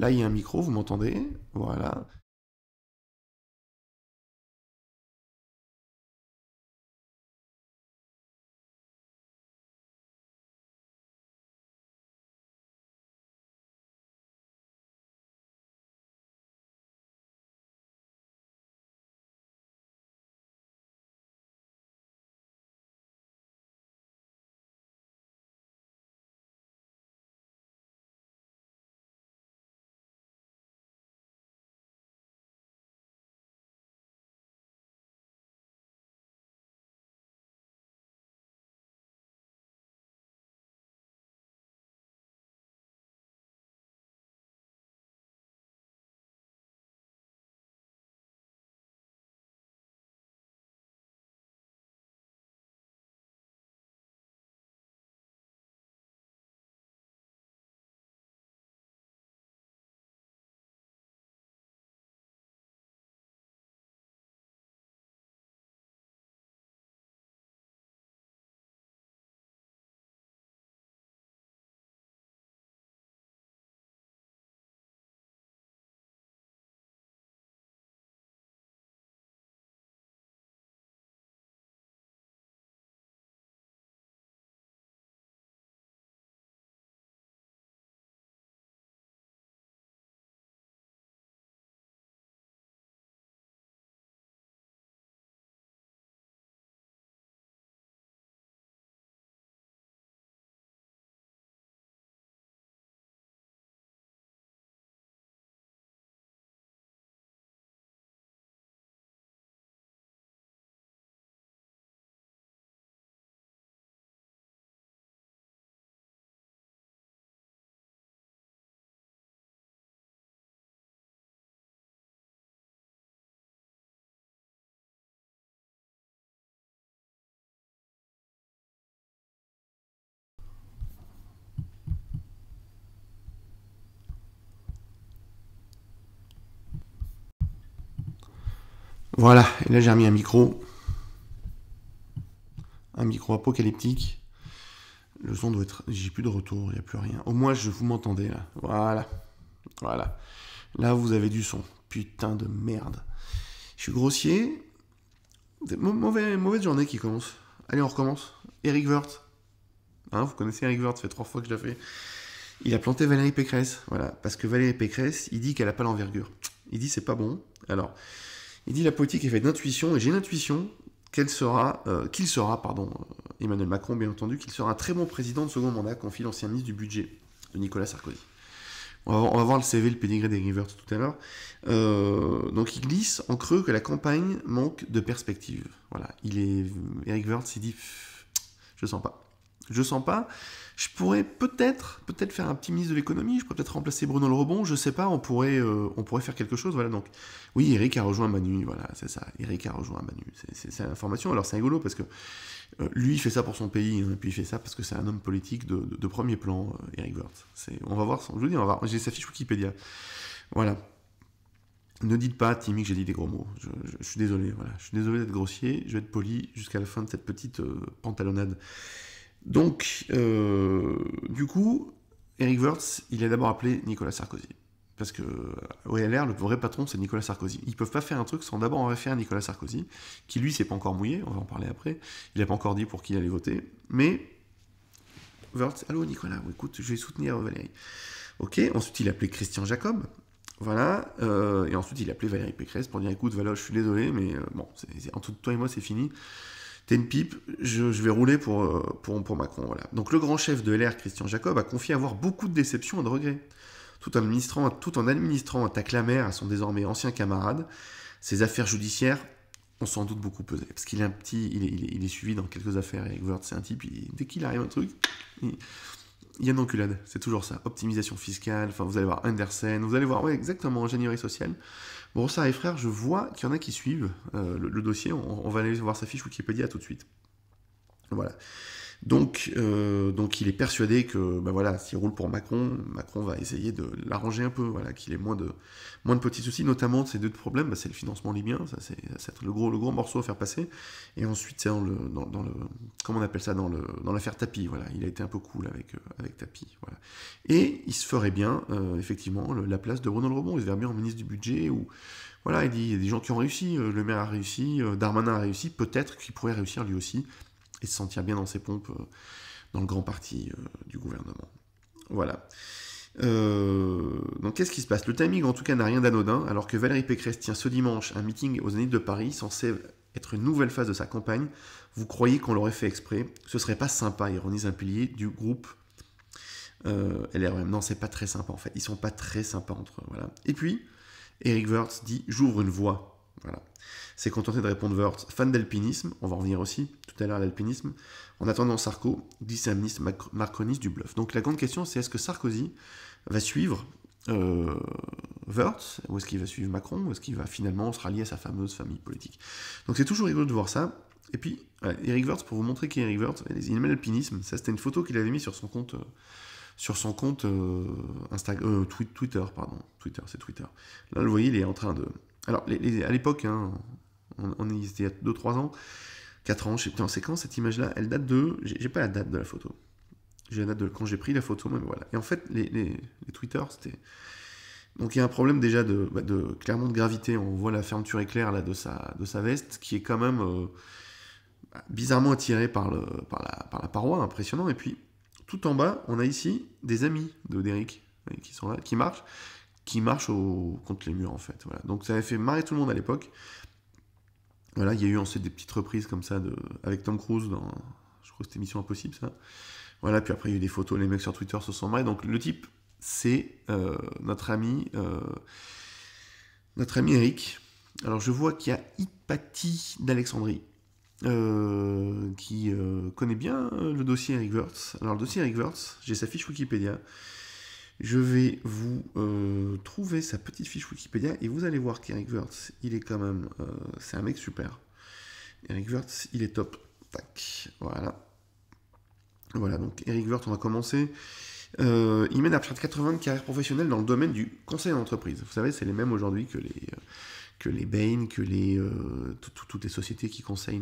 Là, il y a un micro, vous m'entendez Voilà. Voilà, et là j'ai remis un micro. Un micro apocalyptique. Le son doit être. J'ai plus de retour, il n'y a plus rien. Au moins, je vous m'entendez là. Voilà. Voilà. Là, vous avez du son. Putain de merde. Je suis grossier. Mauvaise, mauvaise journée qui commence. Allez, on recommence. Eric Wirth. Hein, vous connaissez Eric Wirth, ça fait trois fois que je l'ai fait. Il a planté Valérie Pécresse. Voilà. Parce que Valérie Pécresse, il dit qu'elle n'a pas l'envergure. Il dit c'est pas bon. Alors. Il dit la politique est faite d'intuition, et j'ai l'intuition qu'il sera, euh, qu'il sera pardon, euh, Emmanuel Macron, bien entendu, qu'il sera un très bon président de second mandat, confie l'ancien ministre du budget de Nicolas Sarkozy. On va, voir le CV, le pédigré des Rivers tout à l'heure. Euh, donc il glisse en creux que la campagne manque de perspective. Voilà, il est Eric Wirtz, s'est dit, je sens pas. Je sens pas. Je pourrais peut-être, peut-être faire un petit ministre de l'économie. Je pourrais peut-être remplacer Bruno Le robon. Je sais pas. On pourrait, euh, on pourrait faire quelque chose. Voilà. Donc, oui, Eric a rejoint Manu. Voilà, c'est ça. Eric a rejoint Manu. C'est l'information. Alors, c'est rigolo parce que euh, lui, il fait ça pour son pays. Hein, et puis, il fait ça parce que c'est un homme politique de, premier plan, euh, Eric Wirth. On va voir. je vous dis, on va. J'ai sa fiche Wikipédia. Voilà. Ne dites pas, Timmy, que j'ai dit des gros mots. Je, suis désolé, voilà. Je suis désolé d'être grossier. Je vais être poli jusqu'à la fin de cette petite pantalonade. pantalonnade. Donc, euh, du coup, Eric Wirtz, il a d'abord appelé Nicolas Sarkozy. Parce que euh, au LR, le vrai patron, c'est Nicolas Sarkozy. Ils peuvent pas faire un truc sans d'abord en référer à Nicolas Sarkozy, qui lui s'est pas encore mouillé, on va en parler après. Il n'a pas encore dit pour qui il allait voter. Mais Wirtz, allô Nicolas, écoute, je vais soutenir Valérie. Ok, ensuite il a appelé Christian Jacob, voilà. Euh, et ensuite, il a appelé Valérie Pécresse pour dire écoute, Valo, je suis désolé, mais bon, c'est, entre toi et moi, c'est fini. « C'est une pipe, je, vais rouler euh, pour, pour, Macron. Voilà. Donc le grand chef de LR, Christian Jacob, a confié avoir beaucoup de déceptions et de regrets. Tout en administrant, tout en administrant un tac la mer à son désormais ancien camarade, ses affaires judiciaires ont sans doute beaucoup pesé. Parce qu'il est un petit, il est, il est, suivi dans quelques affaires. Et c'est un type, dès qu'il arrive un truc, il, y a une enculade. C'est toujours ça. Optimisation fiscale, enfin vous allez voir Andersen, vous allez voir, exactement, ingénierie sociale. Bon, ça et frères, je vois qu'il y en a qui suivent euh, le, dossier. On, on, va aller voir sa fiche Wikipédia tout de suite. Voilà. Donc, euh, donc il est persuadé que bah voilà, s'il roule pour Macron, Macron va essayer de l'arranger un peu, voilà, qu'il ait moins de, moins de petits soucis, notamment ces deux problèmes, bah, c'est le financement libyen, ça c'est le gros, le gros morceau à faire passer, et ensuite c'est dans le, comment on appelle ça, dans l'affaire dans Tapi, voilà, il a été un peu cool avec, euh, avec Tapi, Et il se ferait bien, euh, effectivement, la place de Ronald Rebond, il se verrait bien en ministre du budget, ou voilà, il il y a des gens qui ont réussi, le maire a réussi, Darmanin a réussi, peut-être qu'il pourrait réussir lui aussi, et se sentir bien dans ses pompes euh, dans le grand parti euh, du gouvernement. Voilà. Euh, donc qu'est-ce qui se passe Le timing en tout cas n'a rien d'anodin, alors que Valérie Pécresse tient ce dimanche un meeting aux années de Paris censé être une nouvelle phase de sa campagne. Vous croyez qu'on l'aurait fait exprès Ce serait pas sympa, ironise un pilier du groupe euh, Non, Non, c'est pas très sympa en fait. Ils sont pas très sympas entre eux. Voilà. Et puis, Eric Wirtz dit J'ouvre une voie. Voilà. C'est contenté de répondre Wörth, fan d'alpinisme, on va revenir aussi tout à l'heure à l'alpinisme, en attendant Sarko, disséministe macroniste du bluff. Donc la grande question c'est est-ce que Sarkozy va suivre euh, Wörth, ou est-ce qu'il va suivre Macron, ou est-ce qu'il va finalement se rallier à sa fameuse famille politique Donc c'est toujours rigolo de voir ça. Et puis, Eric Wörth, pour vous montrer qui est Eric Wörth, il aime l'alpinisme, ça c'était une photo qu'il avait mis sur son compte. Euh, sur son compte euh, Instagram, euh, Twitter, pardon. Twitter, c'est Twitter. Là, vous voyez, il est en train de, alors, à l'époque, hein, on, il y a 2-3 ans, 4 ans, je sais plus, en quand cette image-là Elle date de. J'ai pas la date de la photo. J'ai la date de quand j'ai pris la photo, mais voilà. Et en fait, les, les, Twitter, c'était. Donc il y a un problème déjà de, bah, de, clairement de gravité. On voit la fermeture éclair là, de, sa, de sa veste qui est quand même euh, bah, bizarrement attirée par, le, par, la, par la paroi, impressionnant. Et puis tout en bas, on a ici des amis de Derrick euh, qui sont là, qui marchent qui marche au, contre les murs en fait. Voilà. Donc ça avait fait marrer tout le monde à l'époque. Voilà, il y a eu ensuite des petites reprises comme ça de, avec Tom Cruise dans, je crois que c'était Mission Impossible ça. Voilà, puis après il y a eu des photos, les mecs sur Twitter se sont marrés. Donc le type, c'est euh, notre ami, euh, notre ami Eric. Alors je vois qu'il y a Hypatie d'Alexandrie. Euh, qui connaît bien le dossier Eric Wurtz. Alors le dossier Eric Wurtz, j'ai sa fiche Wikipédia. Je vais vous euh, trouver sa petite fiche Wikipédia et vous allez voir qu'Eric Wirtz, il est quand même. Euh, c'est un mec super. Eric Wirtz, il est top. Tac. Voilà. Voilà, donc Eric Wirtz, on va commencer. Euh, il mène à près de 80 carrières professionnelles dans le domaine du conseil d'entreprise. Vous savez, c'est les mêmes aujourd'hui que les, que les Bain, que les, toutes les sociétés qui conseillent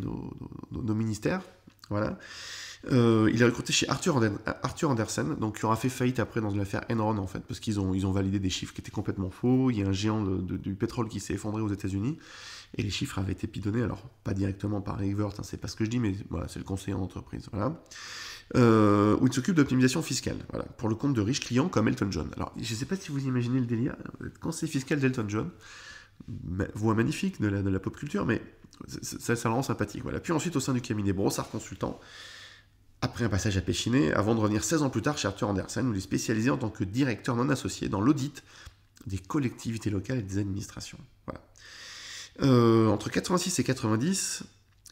nos ministères. Voilà. Euh, il est recruté chez Arthur, Andersen, donc qui aura fait faillite après dans une affaire Enron en fait, parce qu'ils ont, ils ont validé des chiffres qui étaient complètement faux. Il y a un géant du pétrole qui s'est effondré aux États-Unis et les chiffres avaient été pidonnés, alors pas directement par Rivert, hein, c'est pas ce que je dis, mais voilà, c'est le conseiller en entreprise, voilà. Euh, où il s'occupe d'optimisation fiscale, voilà, pour le compte de riches clients comme Elton John. Alors, je sais pas si vous imaginez le délire, quand c'est fiscal d'Elton John, voix magnifique de la, pop culture, mais ça, ça rend sympathique. Voilà. Puis ensuite, au sein du cabinet Brossard Consultant, après un passage à Péchiné, avant de revenir 16 ans plus tard chez Arthur Andersen, où il est spécialisé en tant que directeur non associé dans l'audit des collectivités locales et des administrations. Voilà. Euh, entre 86 et 90,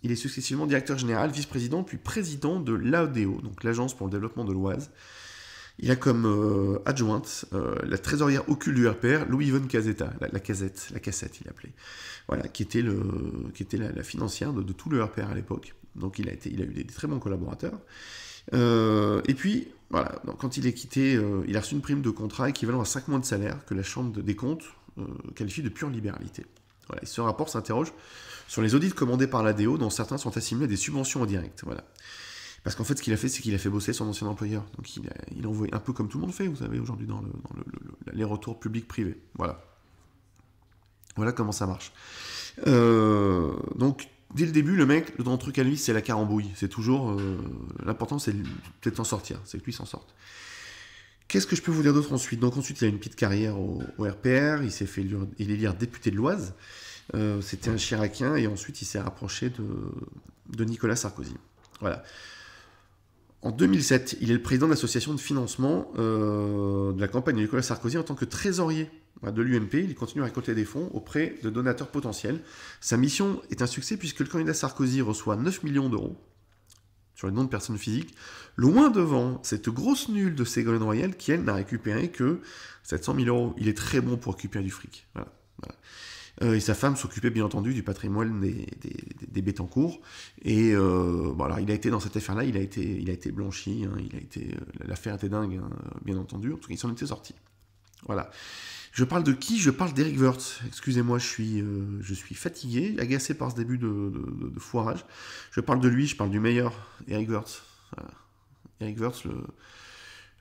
il est successivement directeur général, vice-président, puis président de l'AODO e donc l'Agence pour le développement de l'Oise, il a comme euh, adjointe euh, la trésorière occulte du RPR, Louis-Yvonne Casetta, la, casette, la cassette il appelait, voilà, qui était, le, qui était la, financière de, tout le RPR à l'époque. Donc il a, été, il a eu des, très bons collaborateurs. Euh, et puis, voilà, quand il est quitté, il a reçu une prime de contrat équivalent à 5 mois de salaire que la Chambre des comptes qualifie de pure libéralité. ce rapport s'interroge sur les audits commandés par l'ADO, dont certains sont assimilés à des subventions en direct. Voilà. Parce qu'en fait, ce qu'il a fait, c'est qu'il a fait bosser son ancien employeur. Donc il a, un peu comme tout le monde fait, vous savez, aujourd'hui dans, les retours public-privé. Voilà. Voilà comment ça marche. Euh, donc dès le début, le mec, le grand truc à lui, c'est la carambouille. C'est toujours. Euh, l'important, c'est peut-être s'en sortir, c'est que lui s'en sorte. Qu'est-ce que je peux vous dire d'autre ensuite Donc ensuite, il a une petite carrière au, RPR, il s'est fait il élire député de l'Oise, euh, c'était un Chiracien, et ensuite il s'est rapproché de, Nicolas Sarkozy. Voilà. En 2007, il est le président de l'association de financement euh, de la campagne de Nicolas Sarkozy en tant que trésorier de l'UMP. Il continue à récolter des fonds auprès de donateurs potentiels. Sa mission est un succès puisque le candidat Sarkozy reçoit 9 millions d'euros sur les noms de personnes physiques, loin devant cette grosse nulle de Ségolène Royal qui, elle, n'a récupéré que 700 000 euros. Il est très bon pour récupérer du fric. Euh, et sa femme s'occupait bien entendu du patrimoine des, des, des cours Et voilà, euh, il a été dans cette affaire-là, il, a été, il a été blanchi, hein, a été, euh, l'affaire était dingue, hein, bien entendu, en tout cas il s'en était sorti. Voilà. Je parle de qui Je parle d'Eric Wirtz. Excusez-moi, je suis, je suis fatigué, agacé par ce début de, foirage. Je parle de lui, je parle du meilleur, Eric Wirtz. Eric Wirtz, le,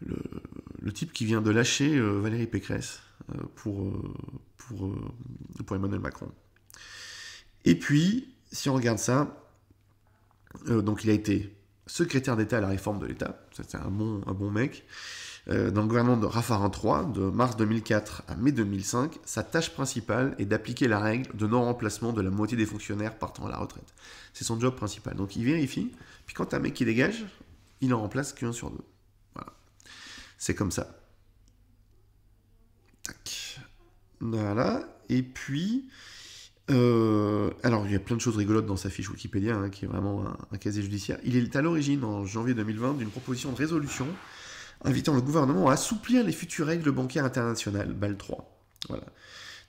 le, le, type qui vient de lâcher Valérie Pécresse. Euh, pour, euh, pour, euh, pour Emmanuel Macron. Et puis, si on regarde ça, donc il a été secrétaire d'État à la réforme de l'État, c'était un bon, un bon mec, dans le gouvernement de Raffarin III, de mars 2004 à mai 2005, sa tâche principale est d'appliquer la règle de non-remplacement de la moitié des fonctionnaires partant à la retraite. C'est son job principal. Donc il vérifie, puis quand un mec qui dégage, il en remplace qu'un sur deux. Voilà. C'est comme ça. Tac. Voilà. Et puis, euh, alors il y a plein de choses rigolotes dans sa fiche Wikipédia, hein, qui est vraiment un, casier judiciaire. Il est à l'origine, en janvier 2020, d'une proposition de résolution invitant le gouvernement à assouplir les futures règles bancaires internationales, BAL 3. Voilà.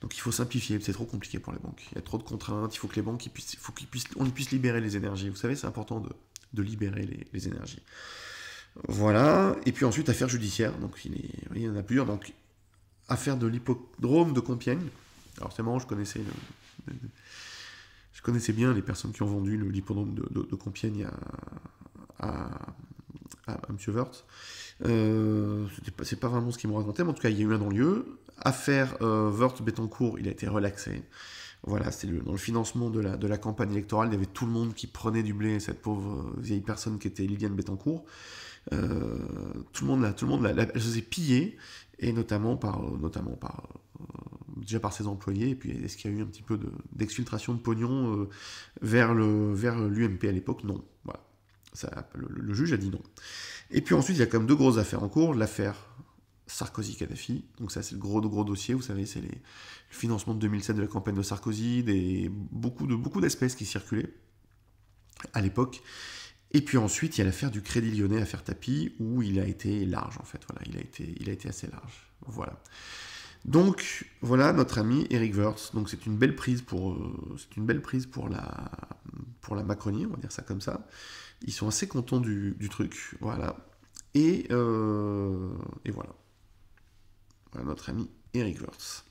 Donc il faut simplifier, c'est trop compliqué pour les banques. Il y a trop de contraintes, il faut que les banques, puissent, faut puissent, on puisse libérer les énergies. Vous savez, c'est important de, de libérer les, les énergies. Voilà. Et puis ensuite, affaire judiciaire. Donc, il, il, y en a plusieurs. Donc, « Affaire de l'hippodrome de Compiègne. Alors c'est marrant, je connaissais, euh, je connaissais bien les personnes qui ont vendu l'hippodrome de, de, Compiègne à, à, M. Wörth. Euh, ce c'est pas, vraiment ce qu'ils m'ont raconté, mais en tout cas, il y a eu un non-lieu. Affaire euh, wörth il a été relaxé. Voilà, c'était dans le financement de la, de la campagne électorale, il y avait tout le monde qui prenait du blé, cette pauvre euh, vieille personne qui était Liliane Bettencourt. tout le monde, là, tout le monde là, elle se faisait piller et notamment par, euh, notamment par euh, déjà par ses employés, et puis est-ce qu'il y a eu un petit peu d'exfiltration de, pognon euh, vers l'UMP à l'époque Non. Voilà. le, juge a dit non. Et puis ensuite, il y a quand même deux grosses affaires en cours. L'affaire Sarkozy-Kadhafi, donc ça c'est le gros, gros dossier, vous savez, c'est le financement de 2007 de la campagne de Sarkozy, des, beaucoup d'espèces de, beaucoup qui circulaient à l'époque. Et puis ensuite, il y a l'affaire du Crédit Lyonnais, à faire tapis, où il a été large en fait. Voilà, il a été, il a été assez large. Voilà. Donc voilà notre ami Eric Wirtz. Donc c'est une belle prise pour, euh, c'est une belle prise pour la, pour la Macronie, on va dire ça comme ça. Ils sont assez contents du, truc, voilà. Et, euh, et voilà. voilà. notre ami Eric Wirtz.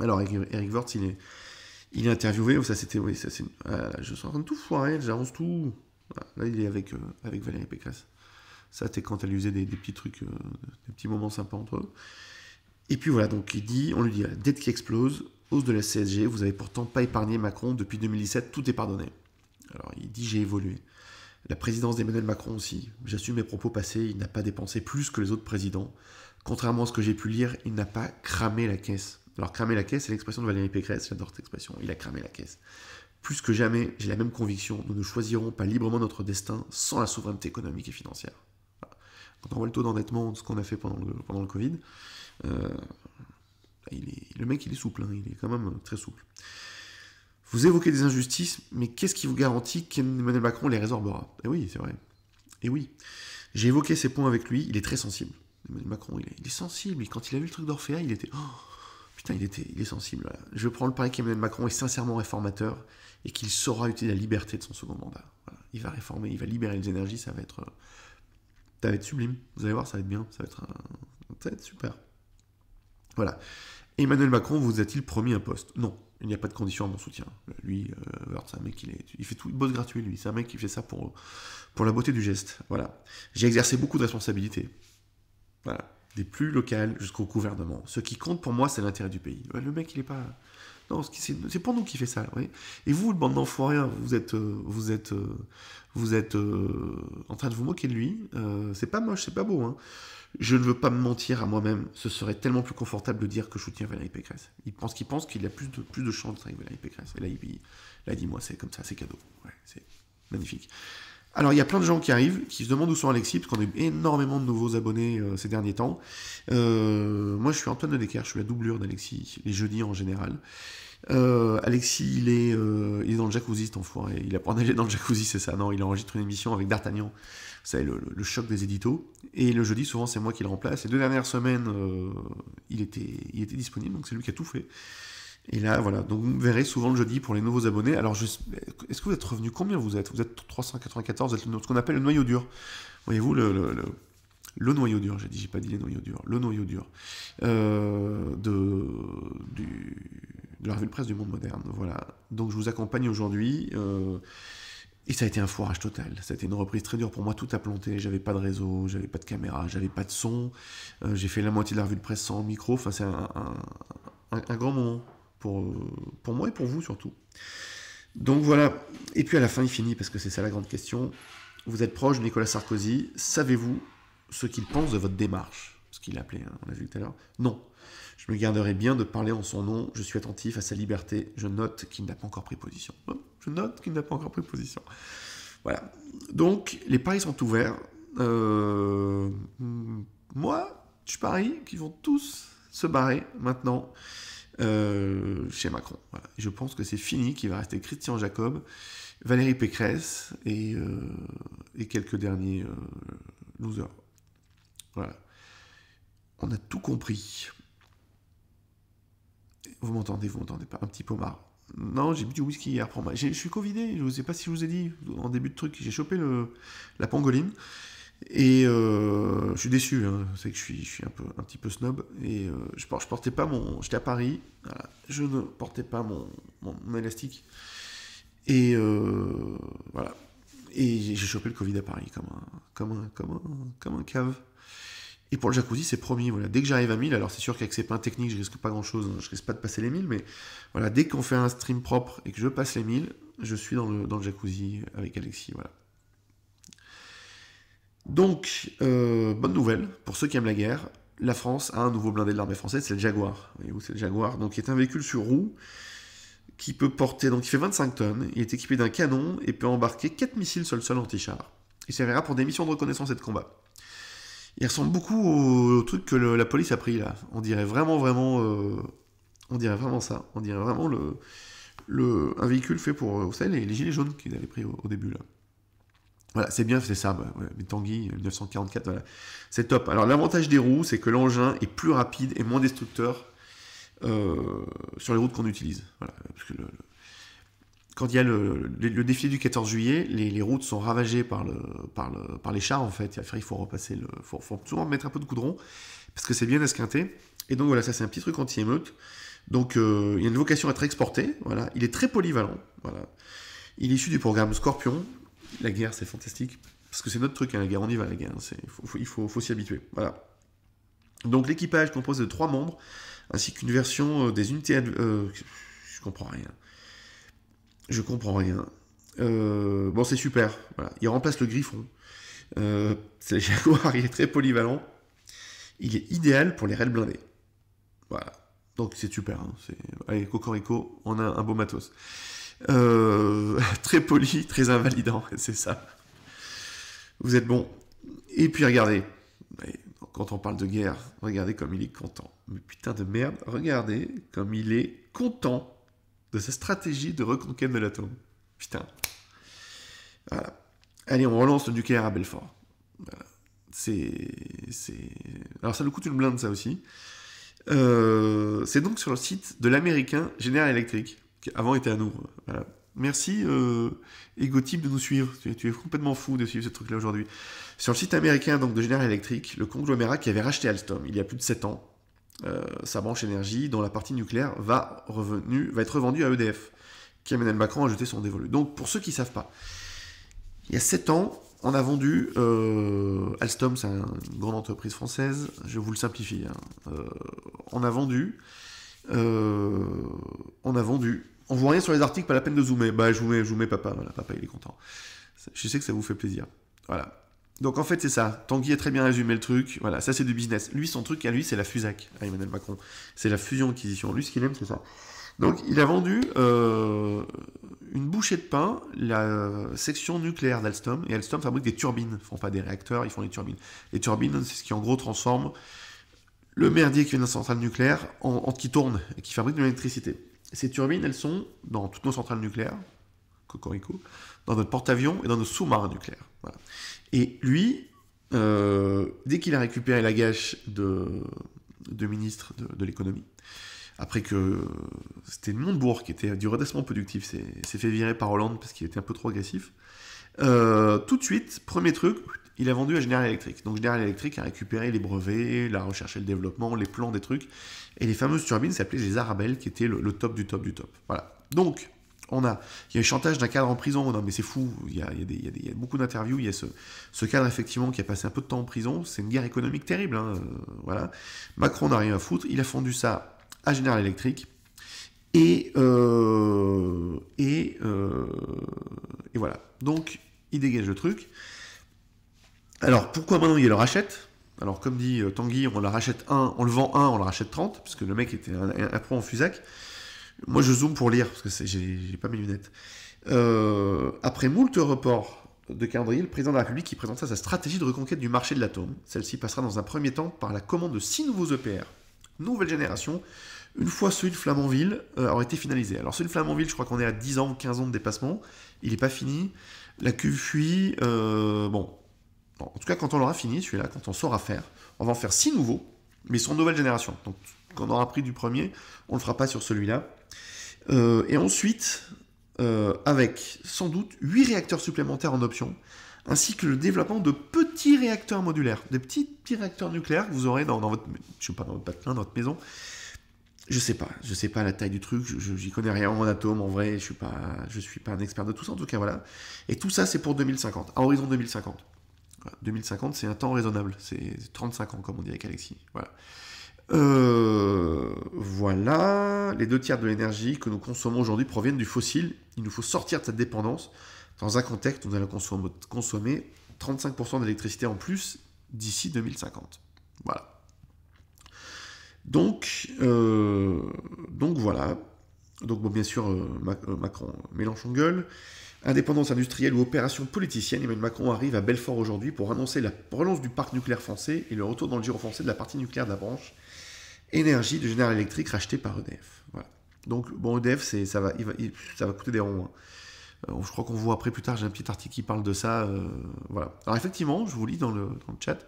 Alors Eric Wirtz, il est il est interviewé, ça c'était, oui, ça c'est, ah, je suis en train de tout foirer, j'avance tout. Là, il est avec, euh, avec Valérie Pécresse. Ça, c'était quand elle usait des, des petits trucs, euh, des petits moments sympas entre eux. Et puis voilà, donc il dit, on lui dit, dès dette qui explose, hausse de la CSG, vous avez pourtant pas épargné Macron depuis 2017, tout est pardonné. Alors il dit, j'ai évolué. La présidence d'Emmanuel Macron aussi. J'assume mes propos passés, il n'a pas dépensé plus que les autres présidents. Contrairement à ce que j'ai pu lire, il n'a pas cramé la caisse. Alors, cramer la caisse, c'est l'expression de Valérie Pécresse, j'adore cette expression, il a cramé la caisse. Plus que jamais, j'ai la même conviction, nous ne choisirons pas librement notre destin sans la souveraineté économique et financière. Quand on voit le taux d'endettement, ce qu'on a fait pendant le, Covid, euh, il le mec, il est souple, hein, il est quand même très souple. Vous évoquez des injustices, mais qu'est-ce qui vous garantit qu'Emmanuel Macron les résorbera Eh oui, c'est vrai. Eh oui. J'ai évoqué ces points avec lui, il est très sensible. Emmanuel Macron, il est, sensible. quand il a vu le truc d'Orphéa, il était. Oh, Putain, il, était, il est sensible. Je prends le pari qu'Emmanuel Macron est sincèrement réformateur et qu'il saura utiliser la liberté de son second mandat. Il va réformer, il va libérer les énergies, ça va être, euh, ça être sublime. Vous allez voir, ça va être bien, ça va être, ça super. Voilà. Emmanuel Macron vous a-t-il promis un poste Non, il n'y a pas de condition à mon soutien. Lui, euh, c'est un mec, qui est, il fait tout, il bosse gratuit, lui. C'est un mec qui fait ça pour, pour la beauté du geste. Voilà. J'ai exercé beaucoup de responsabilités. Voilà des plus locales jusqu'au gouvernement. Ce qui compte pour moi, c'est l'intérêt du pays. Le mec, il n'est pas. Non, c'est pour nous qui fait ça. Et vous, le bande d'enfoirés, vous êtes, euh, vous êtes, euh, vous êtes euh, en train de vous moquer de lui. c'est pas moche, c'est pas beau. Hein. Je ne veux pas me mentir à moi-même. Ce serait tellement plus confortable de dire que je soutiens Valérie Pécresse. Il pense qu'il pense qu'il a plus de plus de chance avec Valérie Pécresse. Et là, il, dit moi, c'est comme ça, c'est cadeau. c'est magnifique. Alors, il y a plein de gens qui arrivent, qui se demandent où sont Alexis, parce qu'on a eu énormément de nouveaux abonnés euh, ces derniers temps. Euh, moi, je suis Antoine Decker, je suis la doublure d'Alexis, les jeudis en général. Euh, Alexis, il est, euh, il est dans le jacuzzi, cet enfoiré. Il apprend en dans le jacuzzi, c'est ça. Non, il enregistre une émission avec D'Artagnan. c'est le, choc des éditos. Et le jeudi, souvent, c'est moi qui le remplace. Les deux dernières semaines, il, était, il était disponible, donc c'est lui qui a tout fait. Et là, voilà, donc vous verrez souvent le jeudi pour les nouveaux abonnés. Alors, est-ce que vous êtes revenu Combien vous êtes Vous êtes 394, vous êtes ce qu'on appelle le noyau dur. Voyez-vous, le, le, le, noyau dur, j'ai dit, j'ai pas dit les noyaux durs, le noyau dur euh, de, du, de la revue de presse du monde moderne. Voilà. Donc, je vous accompagne aujourd'hui. Euh, et ça a été un foirage total. Ça a été une reprise très dure pour moi, tout a planté. J'avais pas de réseau, j'avais pas de caméra, j'avais pas de son. Euh, j'ai fait la moitié de la revue de presse sans micro. Enfin, c'est un, un, un grand moment pour, moi et pour vous surtout. Donc voilà, et puis à la fin il finit, parce que c'est ça la grande question. Vous êtes proche de Nicolas Sarkozy, savez-vous ce qu'il pense de votre démarche Ce qu'il appelait, hein, on l'a vu tout à l'heure. Non, je me garderai bien de parler en son nom, je suis attentif à sa liberté, je note qu'il n'a pas encore pris position. Je note qu'il n'a pas encore pris position. Voilà. Donc, les paris sont ouverts. Euh, moi, je parie qu'ils vont tous se barrer maintenant. Euh, chez Macron. Je pense que c'est fini, Qui va rester Christian Jacob, Valérie Pécresse et, euh, quelques derniers euh, losers. Voilà. On a tout compris. Vous m'entendez, vous m'entendez pas Un petit pomard. Non, j'ai bu du whisky hier. Pour moi. Je suis covidé, je ne sais pas si je vous ai dit en début de truc. J'ai chopé le, la pangoline. Et euh, je suis déçu, hein. c'est que je suis, je suis un, peu, un petit peu snob. Et euh, je, portais pas mon. J'étais à Paris, je ne portais pas mon, élastique. Et euh, voilà. Et j'ai chopé le Covid à Paris, comme un, comme comme un, comme un cave. Et pour le jacuzzi, c'est promis. Voilà. Dès que j'arrive à 1000, alors c'est sûr qu'avec ces pains techniques, je risque pas grand chose. Hein. Je risque pas de passer les 1000, mais voilà. Dès qu'on fait un stream propre et que je passe les 1000, je suis dans le, dans le jacuzzi avec Alexis. Voilà. Donc, euh, bonne nouvelle pour ceux qui aiment la guerre, la France a un nouveau blindé de l'armée française, c'est le Jaguar. voyez où c'est le Jaguar, donc il est un véhicule sur roue qui peut porter, donc il fait 25 tonnes, il est équipé d'un canon et peut embarquer 4 missiles sol-sol anti-char. Il servira pour des missions de reconnaissance et de combat. Il ressemble beaucoup au, truc que la police a pris là. On dirait vraiment, vraiment, euh, on dirait vraiment ça. On dirait vraiment le, le, un véhicule fait pour, euh, vous savez, les, gilets jaunes qu'ils avaient pris au début là. Voilà, c'est bien, c'est ça. Bah, mais Tanguy, 944, euh, voilà. C'est top. Alors, l'avantage des roues, c'est que l'engin est plus rapide et moins destructeur euh, sur les routes qu'on utilise. Voilà, parce que quand il y a le, défi du 14 juillet, les, routes sont ravagées par, le, par, par les chars, en fait. Il faut repasser le. faut, faut mettre un peu de coudron parce que c'est bien esquinté. Et donc, voilà, ça, c'est un petit truc anti-émeute. Donc, euh, il y a une vocation à être exporté. Voilà. Il est très polyvalent. Voilà. Il est issu du programme Scorpion, la guerre, c'est fantastique. Parce que c'est notre truc, à hein, la guerre, on y va, la guerre. Il faut, s'y habituer. Voilà. Donc l'équipage compose de trois membres, ainsi qu'une version euh, des unités... Euh, je comprends rien. Je comprends rien. Euh, bon, c'est super. Il remplace le griffon. c'est le Jaguar, il est très polyvalent. Il est idéal pour les raids blindés. Voilà. Donc c'est super. Hein. Allez, Cocorico, on a un beau matos. Euh, très poli, très invalidant, c'est ça. Vous êtes bon. Et puis regardez, quand on parle de guerre, regardez comme il est content. Mais putain de merde, regardez comme il est content de sa stratégie de reconquête de l'atome. Putain. Allez, on relance le nucléaire à Belfort. C'est, c'est... Alors ça nous coûte une blinde, ça aussi. Euh, c'est donc sur le site de l'américain General Electric avant était à nous. Merci euh, Egotip de nous suivre. Tu, es complètement fou de suivre ce truc-là aujourd'hui. Sur le site américain donc, de General Electric, le conglomérat qui avait racheté Alstom il y a plus de 7 ans, euh, sa branche énergie, dont la partie nucléaire va, va être revendue à EDF. Qui Emmanuel Macron a jeté son dévolu. Donc pour ceux qui ne savent pas, il y a 7 ans, on a vendu euh, Alstom, c'est une grande entreprise française, je vous le simplifie. Hein. Euh, on a vendu, on a vendu on voit rien sur les articles, pas la peine de zoomer. Bah, je vous mets, je vous mets papa, voilà, papa, il est content. Je sais que ça vous fait plaisir. Voilà. Donc en fait, c'est ça. Tanguy a très bien résumé le truc. Voilà, ça c'est du business. Lui, son truc à lui, c'est la FUSAC, à ah, Emmanuel Macron. C'est la fusion-acquisition. Lui, ce qu'il aime, c'est ça. Donc il a vendu euh, une bouchée de pain, la euh, section nucléaire d'Alstom. Et Alstom fabrique des turbines. Ils font pas des réacteurs, ils font des turbines. Les turbines, c'est ce qui en gros transforme le merdier qui vient de centrale nucléaire en qui tourne et qui fabrique de l'électricité. Ces turbines, elles sont dans toutes nos centrales nucléaires, Cocorico, dans notre porte-avions et dans nos sous-marins nucléaires. Et lui, euh, dès qu'il a récupéré la gâche de, ministre de, l'économie, après que c'était Montebourg qui était du redressement productif, s'est fait virer par Hollande parce qu'il était un peu trop agressif, euh, tout de suite, premier truc, il a vendu à General Electric. Donc General Electric a récupéré les brevets, la recherche et le développement, les plans des trucs. Et les fameuses turbines s'appelaient les Arabelles, qui étaient le, top du top du top. Voilà. Donc, on a, il y a le chantage d'un cadre en prison. Non, mais c'est fou. Il y a, beaucoup d'interviews. Il y a ce, cadre, effectivement, qui a passé un peu de temps en prison. C'est une guerre économique terrible. Hein. voilà. Macron n'a rien à foutre. Il a fondu ça à General Electric. Et, euh, et, euh, et voilà. Donc, il dégage le truc. Alors pourquoi maintenant il le rachète Alors comme dit euh, Tanguy, on le rachète un, on le vend un, on le rachète 30, puisque le mec était un, pro en fusac. Moi je zoome pour lire, parce que j'ai pas mes lunettes. Euh, après moult report de calendrier, le président de la République qui présenta sa stratégie de reconquête du marché de l'atome. Celle-ci passera dans un premier temps par la commande de six nouveaux EPR, nouvelle génération, une fois celui de Flamanville euh, aurait été finalisé. Alors celui de Flamanville, je crois qu'on est à 10 ans ou 15 ans de dépassement, il n'est pas fini, la cuve fuit, bon, en tout cas, quand on l'aura fini, celui-là, quand on saura faire, on va en faire six nouveaux, mais sur nouvelle génération. Donc, quand on aura pris du premier, on ne le fera pas sur celui-là. Euh, et ensuite, euh, avec sans doute huit réacteurs supplémentaires en option, ainsi que le développement de petits réacteurs modulaires, de petits, réacteurs nucléaires que vous aurez dans, votre, je sais pas, dans votre patelin, dans votre maison. Je sais pas, je sais pas la taille du truc, j'y connais rien en atome, en vrai, je suis pas, je suis pas un expert de tout ça, en tout cas voilà. Et tout ça c'est pour 2050, à horizon 2050. 2050, c'est un temps raisonnable. C'est 35 ans, comme on dirait avec Alexis. Voilà. Euh, voilà. Les deux tiers de l'énergie que nous consommons aujourd'hui proviennent du fossile. Il nous faut sortir de cette dépendance dans un contexte où nous allons consommer, 35% d'électricité en plus d'ici 2050. Voilà. Donc, euh, donc voilà. Donc bien sûr, euh, Macron Macron, Mélenchon gueule. Indépendance industrielle ou opération politicienne, Emmanuel Macron arrive à Belfort aujourd'hui pour annoncer la relance du parc nucléaire français et le retour dans le giro français de la partie nucléaire de la branche énergie de General électrique rachetée par EDF. Voilà. Donc, bon, EDF, ça va, ça va coûter des ronds. Hein. Euh, je crois qu'on voit après plus tard, j'ai un petit article qui parle de ça. Euh, voilà. Alors, effectivement, je vous lis dans le, chat,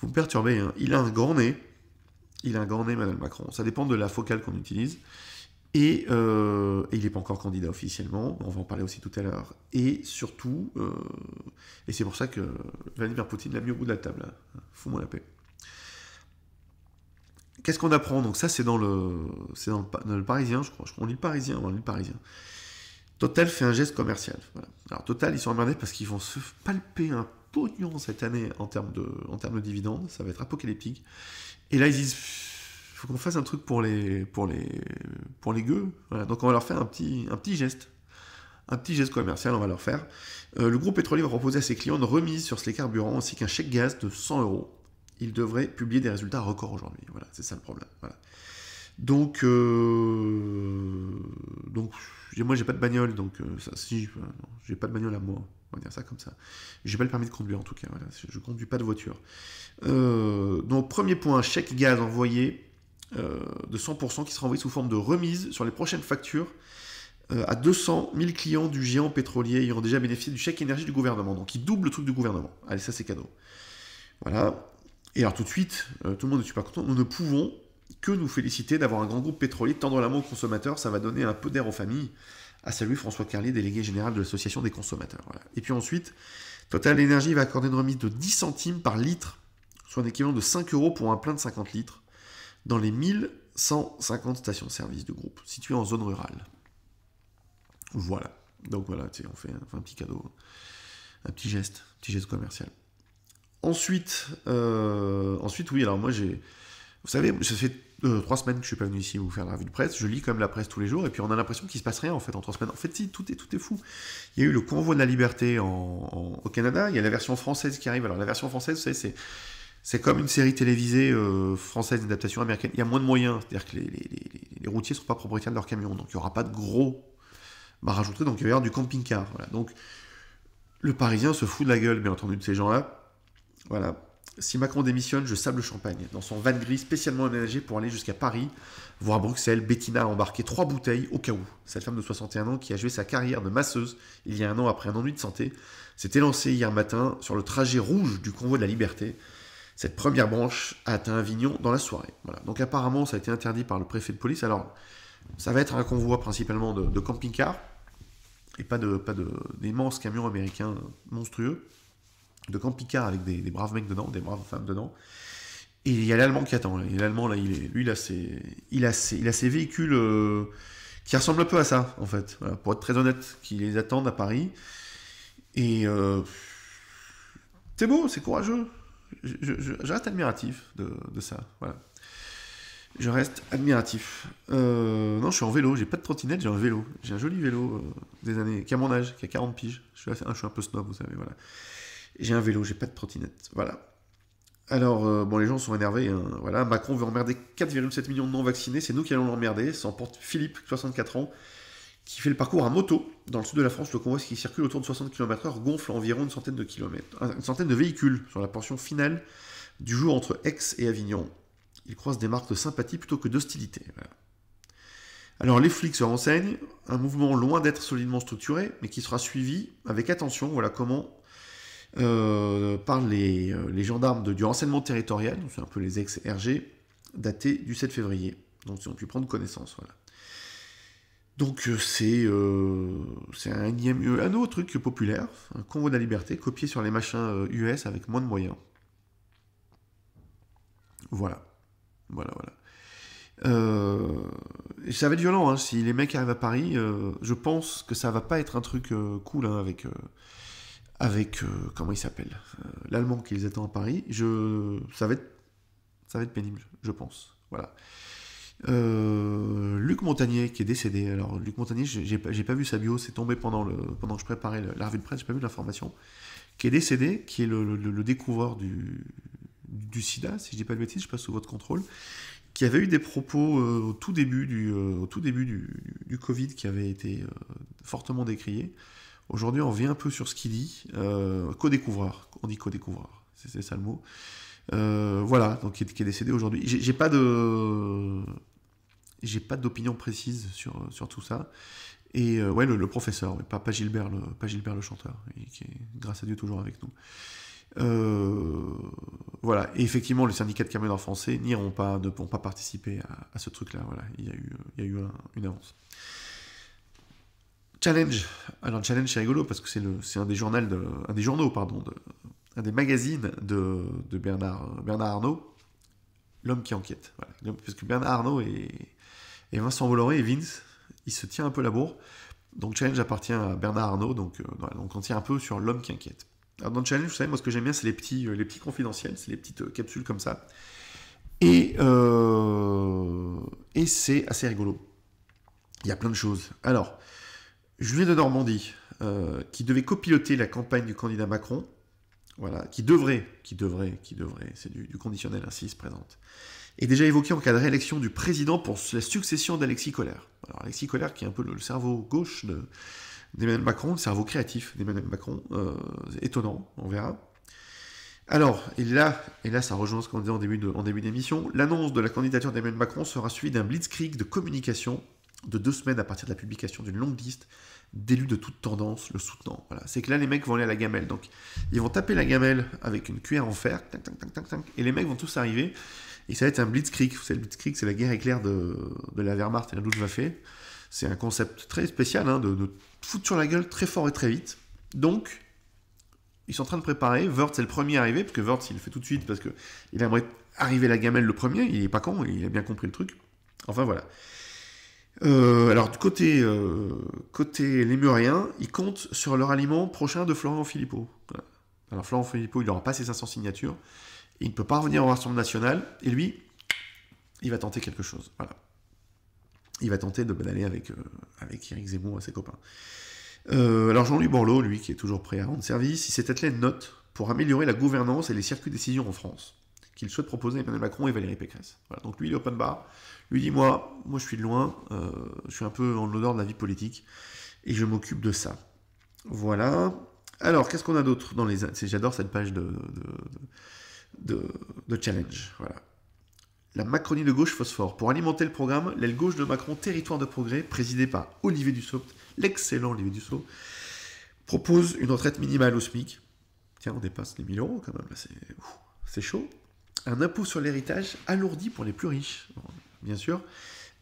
vous me perturbez, hein. il a un grand nez. Il a un grand nez, Emmanuel Macron. Ça dépend de la focale qu'on utilise. Euh, et, il n'est pas encore candidat officiellement, on va en parler aussi tout à l'heure. Et surtout, euh, et c'est pour ça que Vladimir Poutine l'a mis au bout de la table. Fous-moi la paix. Qu'est-ce qu'on apprend Donc ça, c'est dans, le, le, Parisien, je crois. On lit le Parisien, on lit Parisien. Total fait un geste commercial. Alors Total, ils sont emmerdés parce qu'ils vont se palper un pognon cette année en termes de, en termes de dividendes. Ça va être apocalyptique. Et là, ils disent faut qu'on fasse un truc pour les, pour les, pour les gueux. donc on va leur faire un petit, un petit geste. Un petit geste commercial, on va leur faire. Euh, le groupe pétrolier va proposer à ses clients une remise sur ses carburants ainsi qu'un chèque gaz de 100 euros. Il devrait publier des résultats records aujourd'hui. Voilà, c'est ça le problème. Donc, euh, donc moi j'ai pas de bagnole, donc euh, ça, si, euh, j'ai pas de bagnole à moi, on va dire ça comme ça. J'ai pas le permis de conduire en tout cas, Je je conduis pas de voiture. donc premier point, chèque gaz envoyé euh, de 100% qui sera envoyé sous forme de remise sur les prochaines factures euh, à 200 000 clients du géant pétrolier ayant déjà bénéficié du chèque énergie du gouvernement. Donc il double le truc du gouvernement. Allez, ça c'est cadeau. Voilà. Et alors tout de suite, euh, tout le monde est pas content, nous ne pouvons que nous féliciter d'avoir un grand groupe pétrolier tendre la main aux consommateurs, ça va donner un peu d'air aux familles, à saluer François Carlier, délégué général de l'Association des consommateurs. Et puis ensuite, Total Energy va accorder une remise de 10 centimes par litre, soit un équivalent de 5 euros pour un plein de 50 litres dans les 1150 stations-service de groupe situées en zone rurale. Voilà. Donc voilà, on fait un, petit cadeau, un petit geste, un petit geste commercial. Ensuite, euh, ensuite oui, alors moi j'ai. Vous savez, ça fait euh, trois semaines que je suis pas venu ici vous faire la revue de presse. Je lis quand même la presse tous les jours et puis on a l'impression qu'il se passe rien en fait en trois semaines. En fait, si, tout est, tout est fou. Il y a eu le convoi de la liberté au Canada. Il y a la version française qui arrive. Alors la version française, vous savez, c'est c'est comme une série télévisée euh, française, d'adaptation américaine. Il y a moins de moyens, c'est-à-dire que les, routiers ne sont pas propriétaires de leur camion, donc il n'y aura pas de gros barrage rajouté, donc il va y avoir du camping-car. Voilà. Donc le Parisien se fout de la gueule, bien entendu, de ces gens-là. Voilà. Si Macron démissionne, je sable le champagne dans son van gris spécialement aménagé pour aller jusqu'à Paris, voir Bruxelles. Bettina a embarqué trois bouteilles au cas où. Cette femme de 61 ans qui a joué sa carrière de masseuse il y a un an après un ennui de santé s'était lancée hier matin sur le trajet rouge du convoi de la liberté cette première branche a atteint Avignon dans la soirée. Donc apparemment, ça a été interdit par le préfet de police. Alors, ça va être un convoi principalement de, camping-cars et pas de pas d'immenses camions américains monstrueux, de camping-cars avec des, braves mecs dedans, des braves femmes dedans. Et il y a l'allemand qui attend. l'allemand là, il est, lui, il a ses, il a ses, il a ses véhicules euh, qui ressemblent un peu à ça en fait. pour être très honnête, qui les attendent à Paris. Et euh, c'est beau, c'est courageux je, reste admiratif de, ça. Voilà. Je reste admiratif. Euh, non, je suis en vélo, j'ai pas de trottinette, j'ai un vélo. J'ai un joli vélo euh, des années, qui a mon âge, qui a 40 piges. Je suis, un peu snob, vous savez, voilà. J'ai un vélo, j'ai pas de trottinette. Voilà. Alors, euh, bon, les gens sont énervés. Hein, voilà, Macron veut emmerder 4,7 millions de non-vaccinés, c'est nous qui allons l'emmerder. emporte Philippe, 64 ans qui fait le parcours à moto. Dans le sud de la France, le convoi qui circule autour de 60 km/h gonfle environ une centaine, de kilomètres, une centaine de véhicules sur la portion finale du jour entre Aix et Avignon. Il croise des marques de sympathie plutôt que d'hostilité. Alors les flics se renseignent, un mouvement loin d'être solidement structuré, mais qui sera suivi avec attention, voilà comment, euh, par euh, les, gendarmes du renseignement territorial, c'est un peu les ex-RG, datés du 7 février, donc ils ont pu prendre connaissance. Voilà. Donc euh, c'est euh, euh, un autre truc populaire, un convoi de la liberté copié sur les machins US avec moins de moyens. Voilà, voilà, voilà. ça va être violent, hein, si les mecs arrivent à Paris, je pense que ça va pas être un truc cool hein, avec avec comment il s'appelle, l'allemand qui les à Paris. ça va être ça va être pénible, je pense. Voilà. Euh, Luc Montagnier qui est décédé. Alors Luc Montagnier, j'ai pas vu sa bio, c'est tombé pendant, le, pendant que je préparais la revue de presse, j'ai pas vu l'information. Qui est décédé, qui est le, découvreur du, du sida, si je dis pas de bêtises, je passe sous votre contrôle, qui avait eu des propos euh, au tout début du, euh, au tout début du, Covid qui avait été fortement décrié. Aujourd'hui, on revient un peu sur ce qu'il dit. co-découvreur, on dit co-découvreur, c'est ça le mot. voilà, donc qui est, qui est décédé aujourd'hui. J'ai pas de j'ai pas d'opinion précise sur, sur tout ça. Et euh, ouais, le, professeur, pas, Gilbert, le, pas le chanteur, qui est grâce à Dieu toujours avec nous. Euh, voilà, et effectivement, le syndicat de camionneurs français n'iront pas, ne pourront pas participer à, ce truc-là. Voilà, il y a eu, il y a eu une avance. Challenge. Alors, Challenge, c'est rigolo parce que c'est un des, journaux de, un des journaux, pardon, de, un des magazines de, de Bernard, Bernard Arnault, L'homme qui enquête. Parce que Bernard Arnault est, et Vincent Bolloré et Vince, il se tient un peu la bourre. Donc Challenge appartient à Bernard Arnault, donc, euh, donc on tient un peu sur l'homme qui inquiète. Alors dans Challenge, vous savez, moi ce que j'aime bien, c'est les petits, euh, les petits confidentiels, c'est les petites euh, capsules comme ça. Et, et c'est assez rigolo. Il y a plein de choses. Alors, Julien de Normandie, qui devait copiloter la campagne du candidat Macron, voilà, qui devrait, qui devrait, qui devrait, c'est du, du conditionnel ainsi hein, se présente est déjà évoqué en cas de réélection du président pour la succession d'Alexis Kohler. Alors Alexis Kohler qui est un peu le cerveau gauche d'Emmanuel Macron, le cerveau créatif d'Emmanuel Macron, euh, étonnant, on verra. Alors, et là, et là ça rejoint ce qu'on disait en début d'émission, l'annonce de la candidature d'Emmanuel Macron sera suivie d'un blitzkrieg de communication de deux semaines à partir de la publication d'une longue liste d'élus de toute tendance le soutenant. Voilà. C'est que là, les mecs vont aller à la gamelle. Donc, ils vont taper la gamelle avec une cuillère en fer, et les mecs vont tous arriver et ça va être un blitzkrieg. Vous savez, le blitzkrieg, c'est la guerre éclair de, de la Wehrmacht et la fait C'est un concept très spécial, hein, de, de, foutre sur la gueule très fort et très vite. Donc, ils sont en train de préparer. Wörth, c'est le premier arrivé, parce que Wörth, il le fait tout de suite, parce qu'il aimerait arriver la gamelle le premier. Il est pas con, il a bien compris le truc. Enfin, voilà. Euh, alors, du côté, euh, côté lémurien, ils comptent sur leur aliment prochain de Florent Philippot. Alors, Florent Philippot, il n'aura pas ses 500 signatures il ne peut pas revenir au Rassemblement national, et lui, il va tenter quelque chose. Voilà. Il va tenter de balayer avec, euh, avec Eric Zemmour et ses copains. Euh, alors Jean-Louis Borloo, lui, qui est toujours prêt à rendre service, il s'est attelé une note pour améliorer la gouvernance et les circuits de décision en France, qu'il souhaite proposer à Emmanuel Macron et Valérie Pécresse. Voilà, donc lui, il est open bar. Lui dit, moi, moi je suis de loin, euh, je suis un peu en l'odeur de la vie politique, et je m'occupe de ça. Voilà. Alors, qu'est-ce qu'on a d'autre dans les... J'adore cette page de de, challenge. Voilà. La Macronie de gauche phosphore. Pour alimenter le programme, l'aile gauche de Macron, territoire de progrès, présidée par Olivier Dussault, l'excellent Olivier Dussault, propose une retraite minimale au SMIC. Tiens, on dépasse les 1000 euros quand même, c'est chaud. Un impôt sur l'héritage alourdi pour les plus riches, bien sûr,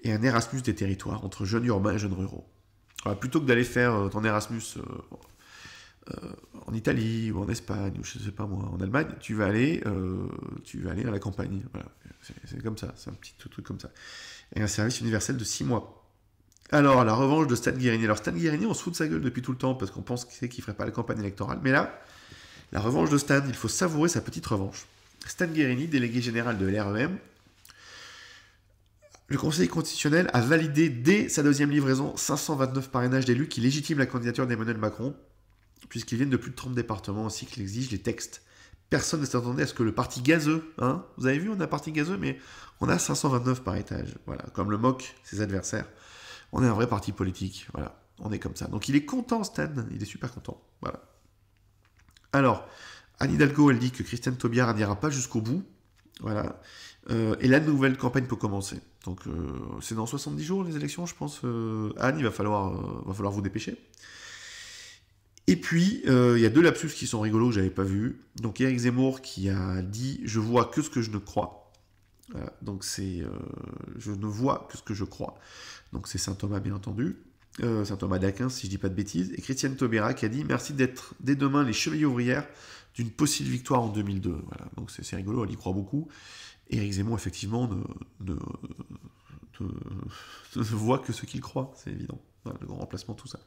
et un Erasmus des territoires entre jeunes urbains et jeunes ruraux. plutôt que d'aller faire euh, ton Erasmus euh, euh, en Italie ou en Espagne ou je sais pas moi, en Allemagne, tu vas aller, euh, tu vas aller à la campagne. Voilà. C'est comme ça, c'est un petit truc comme ça. Et un service universel de 6 mois. Alors, la revanche de Stan Guérini. Alors, Stan Guérini, on se fout de sa gueule depuis tout le temps parce qu'on pense qu'il ne ferait pas la campagne électorale. Mais là, la revanche de Stan, il faut savourer sa petite revanche. Stan Guérini, délégué général de l'REM, le Conseil constitutionnel a validé dès sa deuxième livraison 529 parrainages d'élus qui légitiment la candidature d'Emmanuel Macron puisqu'ils viennent de plus de 30 départements aussi qu'il exige les textes. Personne ne s'attendait à ce que le parti gazeux, hein, vous avez vu, on a parti gazeux, mais on a 529 par étage, voilà, comme le moque ses adversaires. On est un vrai parti politique, voilà, on est comme ça. Donc il est content, Stan, il est super content, voilà. Alors, Anne Hidalgo, elle dit que Christiane Taubira n'ira pas jusqu'au bout, voilà. Euh, et la nouvelle campagne peut commencer. Donc, euh, c'est dans 70 jours les élections, je pense. Euh, Anne, il va falloir, va falloir vous dépêcher. Et puis, euh, il y a deux lapsus qui sont rigolos que j'avais pas vu. Donc, Eric Zemmour qui a dit Je vois que ce que je ne crois. Euh, donc, c'est euh, Je ne vois que ce que je crois. Donc, c'est Saint Thomas, bien entendu. Saint Thomas d'Aquin, si je dis pas de bêtises. Et Christiane Taubira qui a dit Merci d'être dès demain les chevilles ouvrières d'une possible victoire en 2002. donc c'est rigolo, elle y croit beaucoup. Eric Zemmour, effectivement, ne, voit que ce qu'il croit, c'est évident. le grand remplacement, tout ça.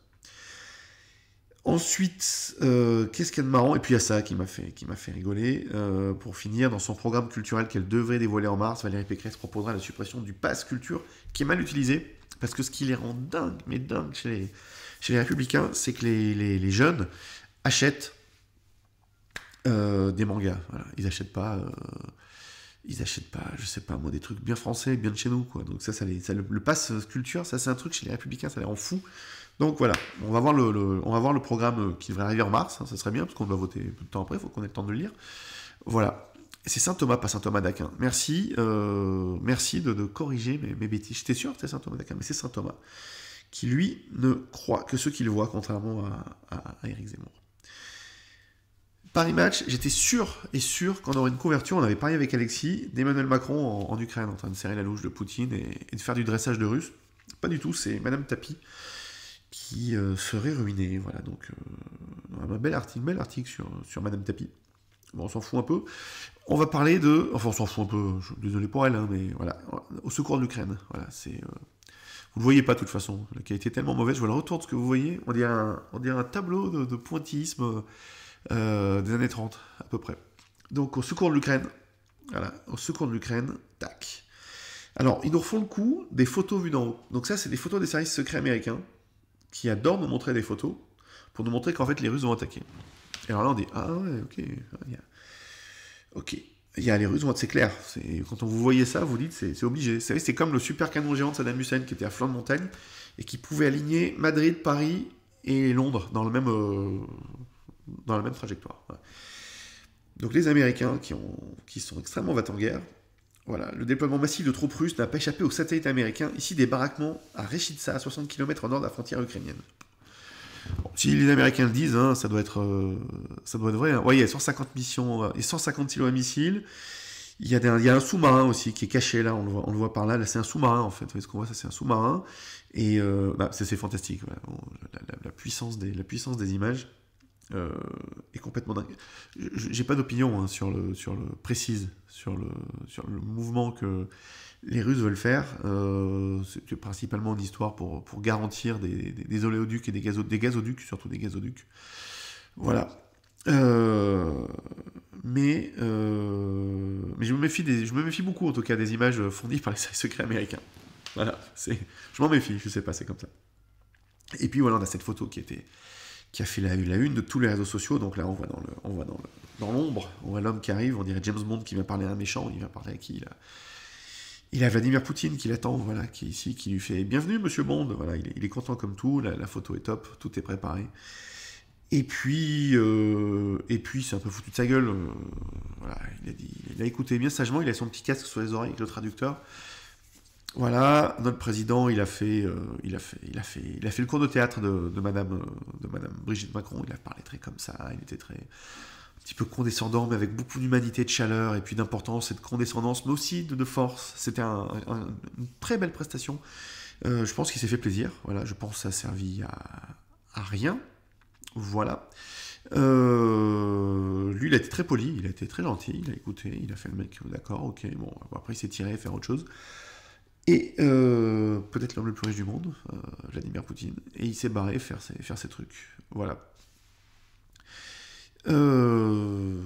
Ensuite, euh, qu'est-ce qu'il y a de marrant Et puis il y a ça qui m'a fait, qui m'a fait rigoler. Euh, pour finir, dans son programme culturel qu'elle devrait dévoiler en mars, Valérie Pécresse proposera la suppression du pass culture, qui est mal utilisé, parce que ce qui les rend dingues, mais dingues chez les, chez les républicains, c'est que les, les, les, jeunes achètent euh, des mangas. Voilà. Ils achètent pas ils achètent pas, je sais pas moi, des trucs bien français, bien de chez nous, quoi. Donc ça, ça, le, le, pass culture, ça c'est un truc chez les républicains, ça les rend fous. Donc voilà, on va voir le, programme euh, qui devrait arriver en mars, hein, ça serait bien, parce qu'on va voter peu de temps après, il faut qu'on ait le temps de le lire. Voilà. C'est Saint Thomas, pas Saint Thomas d'Aquin. Merci, euh, merci de, corriger mes, bêtises. J'étais sûr que c'était Saint Thomas d'Aquin, mais c'est Saint Thomas qui, lui, ne croit que ce qu'il voit, contrairement à, à, Eric Zemmour. Paris Match, j'étais sûr et sûr qu'on aurait une couverture. On avait parlé avec Alexis d'Emmanuel Macron en, Ukraine, en train de serrer la louche de Poutine et, de faire du dressage de Russes. Pas du tout, c'est Madame Tapi qui euh, serait ruiné, Voilà, donc euh, un bel article, bel article sur, Madame Tapi. Bon, on s'en fout un peu. On va parler de. Enfin, on s'en fout un peu, je désolé pour elle, hein, mais voilà. Au secours de l'Ukraine. Voilà, c'est. Euh, vous ne le voyez pas de toute façon, la qualité est tellement mauvaise, je vois le retour de ce que vous voyez. On dirait un, on un tableau de, pointillisme des années 30, à peu près. Donc au secours de l'Ukraine, voilà, au secours de l'Ukraine, tac. Alors, ils nous refont le coup des photos vues d'en haut. Donc ça, c'est des photos des services secrets américains qui adore nous montrer des photos pour nous montrer qu'en fait les Russes ont attaqué. Et alors là on dit ah ouais ok ah, ok il y a les Russes c'est clair. Quand on vous voyez ça vous dites c'est obligé. Vous savez, C'est comme le super canon géant de Saddam Hussein qui était à flanc de montagne et qui pouvait aligner Madrid, Paris et Londres dans le même euh, dans la même trajectoire. Donc les Américains qui, sont extrêmement va en guerre voilà, le déploiement massif de troupes russes n'a pas échappé aux satellites américains, ici des baraquements à Rechitsa, à 60 km en nord de la frontière ukrainienne. si les Américains le disent, hein, ça, doit être, euh, ça doit être vrai. Hein. voyez, il y 150 missions euh, et 150 silos à missiles. Il y, a il a un sous-marin aussi qui est caché là, on le voit, on le voit par là. c'est un sous-marin en fait. Vous voyez ce qu'on voit, ça c'est un sous-marin. Et euh, bah, c'est fantastique. la, puissance des, la puissance des images. Euh, est complètement dingue. J'ai pas d'opinion hein, sur le sur le précise sur le sur le mouvement que les Russes veulent faire. Euh, c'est principalement une histoire pour pour garantir des, des, oléoducs et des, gazoducs, surtout des gazoducs. Voilà. Euh, mais mais je me méfie des, je me méfie beaucoup en tout cas des images fournies par les secrets américains. Voilà, je m'en méfie, je sais pas, c'est comme ça. Et puis voilà, on a cette photo qui était qui a fait la, une de tous les réseaux sociaux. Donc là, on voit dans le, on voit dans l'ombre, on voit l'homme qui arrive, on dirait James Bond qui vient parler à un méchant, il vient parler à qui il a, il a Vladimir Poutine qui l'attend, voilà, qui est ici, qui lui fait bienvenue Monsieur Bond, voilà, il est, content comme tout, la, photo est top, tout est préparé. Et puis, euh, et puis c'est un peu foutu de sa gueule. Euh, voilà, il a, dit, il a écouté bien sagement, il a son petit casque sur les oreilles avec le traducteur. Voilà, notre président, il a fait, euh, il a fait, il a fait, il a fait le cours de théâtre de, euh, de Madame, Brigitte Macron. Il a parlé très comme ça. Il était très un petit peu condescendant, mais avec beaucoup d'humanité, de chaleur et puis d'importance et de condescendance, mais aussi de, force. C'était une très belle prestation. Euh, je pense qu'il s'est fait plaisir. Voilà, je pense que ça a servi à, rien. Voilà. lui, il a été très poli, il a été très gentil, il a écouté, il a fait le mec, d'accord, ok, bon, après il s'est tiré, faire autre chose. Et euh, peut-être l'homme le plus riche du monde, euh, Vladimir Poutine. Et il s'est barré faire ses, faire trucs. Voilà. Euh,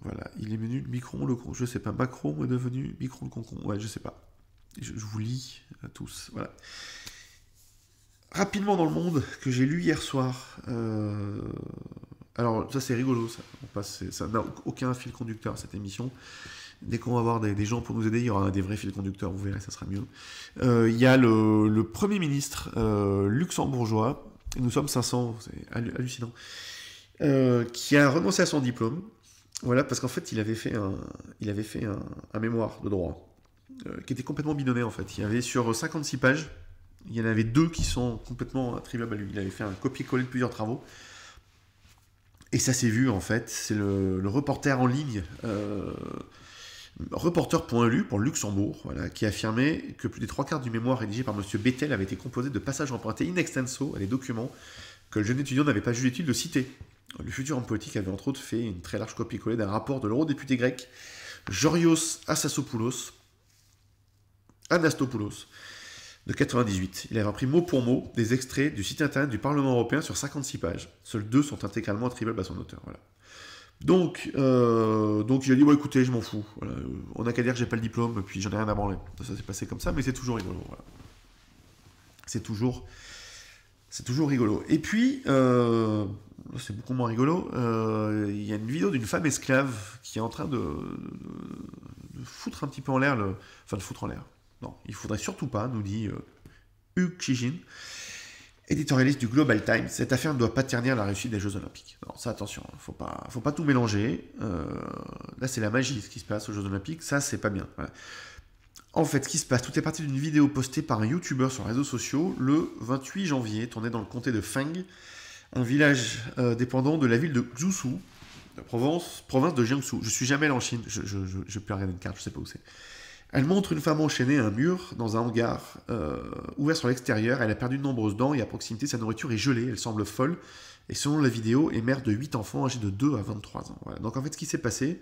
voilà, il est venu Micron le con. Je sais pas, Macron est devenu Micron le concon. Ouais, je sais pas. Je, vous lis à tous. Voilà. Rapidement dans le monde que j'ai lu hier soir. alors ça c'est rigolo, ça. ça n'a aucun fil conducteur cette émission. Dès qu'on va avoir des, gens pour nous aider, il y aura des vrais fils conducteurs, vous verrez, ça sera mieux. Euh, il y a le, Premier ministre euh, luxembourgeois, nous sommes 500, c'est hallucinant, euh, qui a renoncé à son diplôme, voilà, parce qu'en fait, il avait fait un, il avait fait un, mémoire de droit, euh, qui était complètement bidonné, en fait. Il y avait sur 56 pages, il y en avait deux qui sont complètement attribuables à lui. Il avait fait un copier-coller de plusieurs travaux. Et ça s'est vu en fait, c'est le, reporter en ligne euh, Reporter.lu pour Luxembourg, voilà, qui affirmait que plus des trois quarts du mémoire rédigé par M. Bettel avait été composé de passages empruntés in extenso à des documents que le jeune étudiant n'avait pas jugé utile de citer. Le futur homme politique avait entre autres fait une très large copie-collée d'un rapport de l'eurodéputé grec Jorios Anastopoulos, de 98. Il avait repris mot pour mot des extraits du site internet du Parlement européen sur 56 pages. Seuls deux sont intégralement attribuables à son auteur. Donc, euh, donc il dit bon écoutez, je m'en fous. On n'a qu'à dire que j'ai pas le diplôme, puis j'en ai rien à branler. Ça s'est passé comme ça, mais c'est toujours rigolo. C'est toujours, c'est toujours rigolo. Et puis, euh, c'est beaucoup moins rigolo. Euh, il y a une vidéo d'une femme esclave qui est en train de, foutre un petit peu en l'air le, enfin de foutre en l'air. Non, il faudrait surtout pas, nous dit euh, Hugh éditorialiste du Global Times, cette affaire ne doit pas ternir la réussite des Jeux Olympiques. Non, ça attention, hein, faut pas, faut pas tout mélanger. Euh, là, c'est la magie ce qui se passe aux Jeux Olympiques, ça c'est pas bien. En fait, ce qui se passe, tout est parti d'une vidéo postée par un YouTuber sur les réseaux sociaux le 28 janvier, tournée dans le comté de Feng, un village euh, dépendant de la ville de jusu la province, province de Jiangsu. Je suis jamais allé en Chine, je, ne je, je peux regarder une carte, je sais pas où c'est. Elle montre une femme enchaînée à un mur dans un hangar euh, ouvert sur l'extérieur. Elle a perdu de nombreuses dents et à proximité, sa nourriture est gelée. Elle semble folle. Et selon la vidéo, est mère de 8 enfants âgés de 2 à 23 ans. Donc en fait, ce qui s'est passé,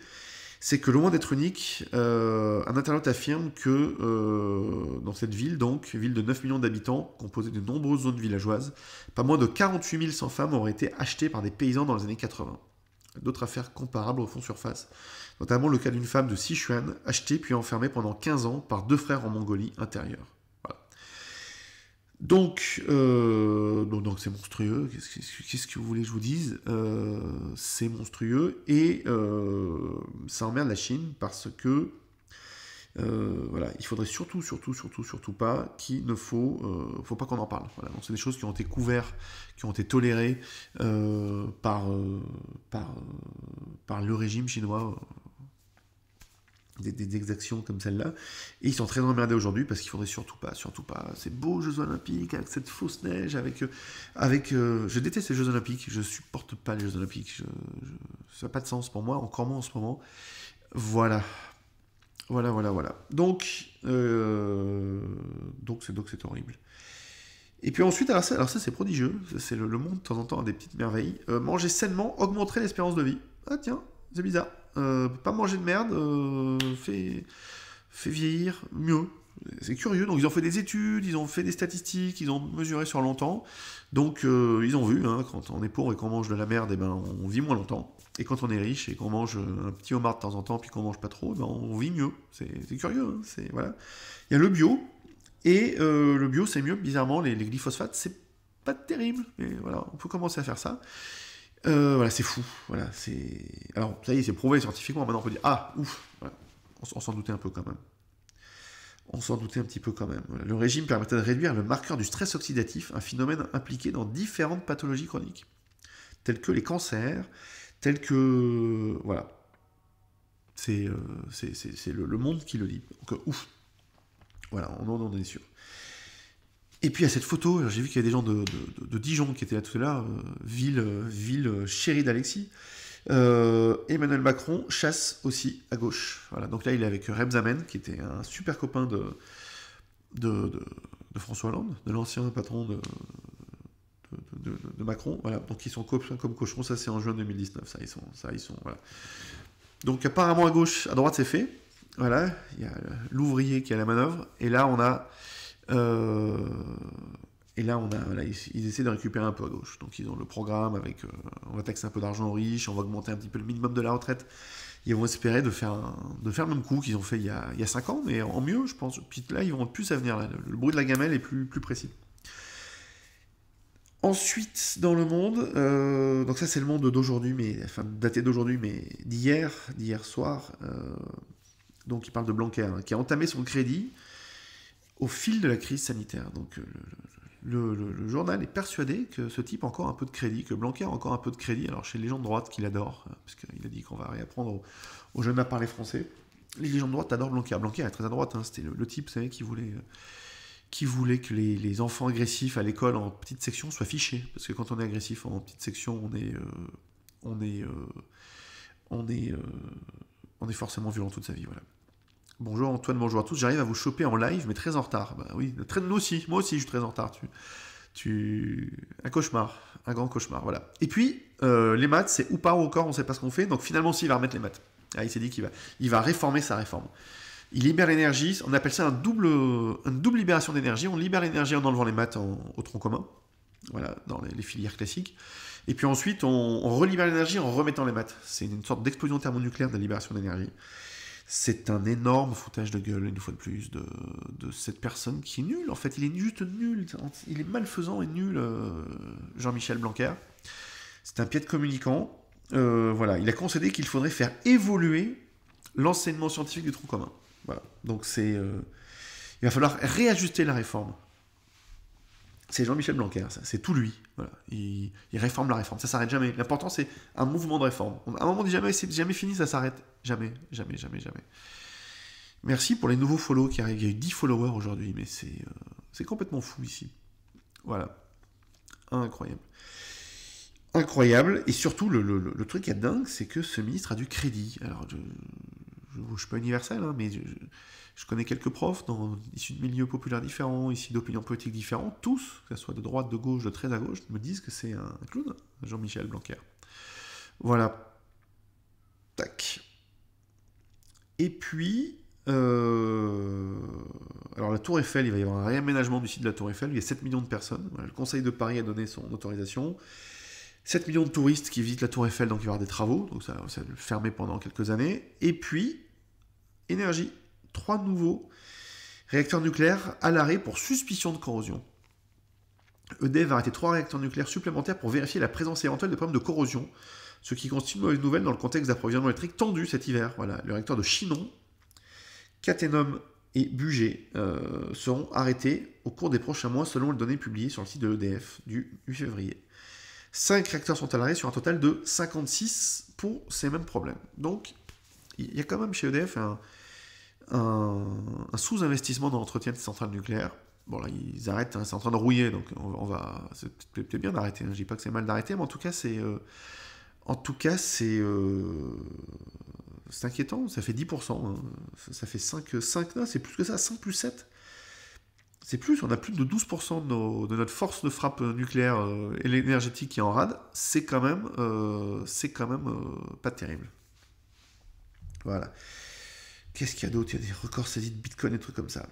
c'est que loin d'être unique, euh, un internaute affirme que euh, dans cette ville, donc ville de 9 millions d'habitants, composée de nombreuses zones villageoises, pas moins de 48 100 femmes auraient été achetées par des paysans dans les années 80. D'autres affaires comparables au fond surface notamment le cas d'une femme de Sichuan, achetée puis enfermée pendant 15 ans par deux frères en Mongolie intérieure. Euh, donc, donc c'est monstrueux, qu'est-ce que, vous voulez que je vous dise euh, C'est monstrueux et euh, ça emmerde la Chine parce que voilà, il faudrait surtout, surtout, surtout, surtout pas qu'il ne faut, faut pas qu'on en parle. c'est des choses qui ont été couvertes, qui ont été tolérées par, par, par le régime chinois des, exactions comme celle-là. Et ils sont très emmerdés aujourd'hui parce qu'il faudrait surtout pas, surtout pas. Ces beaux Jeux Olympiques avec cette fausse neige, avec. Euh, avec euh, je déteste les Jeux Olympiques, je supporte pas les Jeux Olympiques. Je, ça n'a pas de sens pour moi, encore moins en ce moment. Voilà. Voilà, voilà, voilà. Donc, euh, donc c'est donc c'est horrible. Et puis ensuite, alors ça, c'est prodigieux, c'est le, monde de temps en temps a des petites merveilles. manger sainement, augmenter l'espérance de vie. Ah tiens, c'est bizarre. Euh, pas manger de merde, euh, fait, vieillir mieux. C'est curieux, donc ils ont fait des études, ils ont fait des statistiques, ils ont mesuré sur longtemps. Donc euh, ils ont vu, hein, quand on est pauvre et qu'on mange de la merde, et eh ben, on vit moins longtemps. Et quand on est riche et qu'on mange un petit homard de temps en temps, puis qu'on mange pas trop, eh ben, on vit mieux. C'est curieux, hein, c'est voilà. Il y a le bio, et le bio c'est mieux, bizarrement, les, les c'est pas terrible, mais voilà, on peut commencer à faire ça. Euh, voilà, c'est fou. Voilà, c'est. Alors, ça y est, c'est prouvé scientifiquement. Maintenant, on peut dire ah, ouf. On, s'en doutait un peu quand même. On s'en doutait un petit peu quand même. Le régime permettait de réduire le marqueur du stress oxydatif, un phénomène impliqué dans différentes pathologies chroniques, telles que les cancers, telles que voilà. C'est euh, le, monde qui le dit. Donc, ouf. Voilà, on on en est sûr. Et puis à cette photo, j'ai vu qu'il y avait des gens de, Dijon qui étaient là tout à l'heure, euh, ville, euh, ville euh, chérie d'Alexis. Emmanuel Macron chasse aussi à gauche. Voilà, donc là il est avec Zamen qui était un super copain de, de, François Hollande, de l'ancien patron de, de, Macron. Voilà, donc ils sont copains comme cochons, ça c'est en juin 2019, ça ils sont, ça ils sont, Donc apparemment à gauche, à droite c'est fait. Voilà, il y a l'ouvrier qui a la manœuvre, et là on a euh, et là, on ils, essaient de récupérer un peu à gauche. Donc ils ont le programme avec euh, on va taxer un peu d'argent aux on va augmenter un petit peu le minimum de la retraite. Ils vont espérer de faire, de faire le même coup qu'ils ont fait il y, a, il 5 ans, mais en mieux, je pense. Puis là, ils vont plus à venir. Le, bruit de la gamelle est plus, plus précis. Ensuite, dans le monde, euh, donc ça c'est le monde d'aujourd'hui, mais enfin daté d'aujourd'hui, mais d'hier, d'hier soir. donc il parle de Blanquer, hein, qui a entamé son crédit au fil de la crise sanitaire. Donc euh, le, journal est persuadé que ce type a encore un peu de crédit, que Blanquer a encore un peu de crédit, alors chez les gens de droite qu'il adore, euh, parce qu'il a dit qu'on va réapprendre aux, jeunes à parler français. Les gens de droite adorent Blanquer. Blanquer est très à droite, hein. c'était le, type, vous savez, qui voulait, euh, qui voulait que les, enfants agressifs à l'école en petite section soient fichés, parce que quand on est agressif en petite section, on est... on est, on est forcément violent toute sa vie, voilà. Bonjour Antoine, bonjour à tous. J'arrive à vous choper en live, mais très en retard. Bah oui, très, nous aussi, moi aussi je suis très en retard. Tu, Un cauchemar, un grand cauchemar, voilà. Et puis, euh, les maths, c'est ou pas ou encore, on ne sait pas ce qu'on fait. Donc finalement, s'il va remettre les maths. Ah, il s'est dit qu'il va, il va réformer sa réforme. Il libère l'énergie, on appelle ça un double, une double libération d'énergie. On libère l'énergie en enlevant les maths au tronc commun, voilà, dans les, filières classiques. Et puis ensuite, on, on relibère l'énergie en remettant les maths. C'est une sorte d'explosion thermonucléaire de libération d'énergie. C'est un énorme foutage de gueule, une fois de plus, de, cette personne qui est nulle. En fait, il est juste nul. Il est malfaisant et nul, euh, Jean-Michel Blanquer. C'est un piètre de communicant. Euh, voilà, il a concédé qu'il faudrait faire évoluer l'enseignement scientifique du Trou commun. Donc c'est, euh, il va falloir réajuster la réforme. C'est Jean-Michel Blanquer, c'est tout lui. Il, réforme la réforme, ça s'arrête jamais. L'important, c'est un mouvement de réforme. un moment, on dit jamais, c'est jamais fini, ça s'arrête. Jamais, jamais, jamais, jamais. Merci pour les nouveaux follow qui arrivent. Il y a eu 10 followers aujourd'hui, mais euh, c'est complètement fou ici. Voilà. Incroyable. Incroyable. Et surtout, le, le, truc qui est dingue, c'est que ce ministre a du crédit. Alors, je ne suis pas universel, hein, mais je connais quelques profs issus de milieux populaires différents, issus d'opinions politiques différentes, tous, que ce soit de droite, de gauche, de très à gauche, me disent que c'est un clown, Jean-Michel Blanquer. Voilà. Tac. Et puis, euh, alors la Tour Eiffel, il va y avoir un réaménagement du site de la Tour Eiffel, il y a 7 millions de personnes, le Conseil de Paris a donné son autorisation. 7 millions de touristes qui visitent la Tour Eiffel, donc il va y avoir des travaux, donc ça, ça va fermer pendant quelques années. Et puis, énergie trois nouveaux réacteurs nucléaires à l'arrêt pour suspicion de corrosion. EDF va arrêter trois réacteurs nucléaires supplémentaires pour vérifier la présence éventuelle de problèmes de corrosion, ce qui constitue une mauvaise nouvelle dans le contexte d'approvisionnement électrique tendu cet hiver. Voilà, le réacteur de Chinon, Catenum et Bugé euh, seront arrêtés au cours des prochains mois selon les données publiées sur le site de l'EDF du 8 février. Cinq réacteurs sont à l'arrêt sur un total de 56 pour ces mêmes problèmes. Donc, il y a quand même chez EDF un, un, sous-investissement dans l'entretien de centrales nucléaires. Bon, là, ils arrêtent, hein, c'est en train de rouiller, donc on, va. C'est peut-être bien d'arrêter, Je hein. je dis pas que c'est mal d'arrêter, mais en tout cas, c'est. Euh, en tout cas, c'est. Euh, inquiétant, ça fait 10%. Hein. ça fait 5, 5 non, c'est plus que ça, 5 plus 7. C'est plus, on a plus de 12% de, de, notre force de frappe nucléaire euh, et énergétique qui est en rade. C'est quand même, c'est quand même pas terrible. Voilà. Qu'est-ce qu'il y a d'autre Il y a des records saisis de Bitcoin, et trucs comme ça.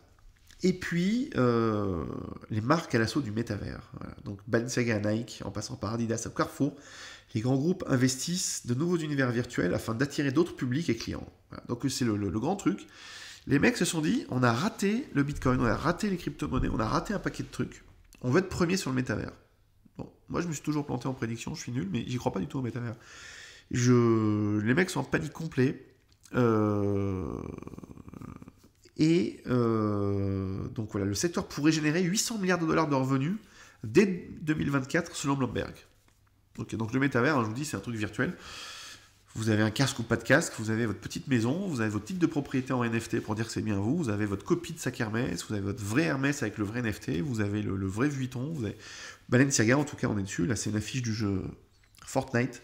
Et puis, euh, les marques à l'assaut du métavers. Donc, Balenciaga Nike, en passant par Adidas à Carrefour, les grands groupes investissent de nouveaux univers virtuels afin d'attirer d'autres publics et clients. Donc, c'est le, grand truc. Les mecs se sont dit, on a raté le Bitcoin, on a raté les crypto-monnaies, on a raté un paquet de trucs. On veut être premier sur le métavers. Bon, moi, je me suis toujours planté en prédiction, je suis nul, mais j'y crois pas du tout au métavers. Les mecs sont en panique complète euh, et euh, donc voilà, le secteur pourrait générer 800 milliards de dollars de revenus dès 2024 selon Bloomberg. donc le métavers, hein, je vous dis, c'est un truc virtuel. Vous avez un casque ou pas de casque, vous avez votre petite maison, vous avez votre titre de propriété en NFT pour dire que c'est bien vous, vous avez votre copie de sac Hermès, vous avez votre vrai Hermès avec le vrai NFT, vous avez le, le vrai Vuitton, vous avez Balenciaga en tout cas, on est dessus. Là, c'est une affiche du jeu Fortnite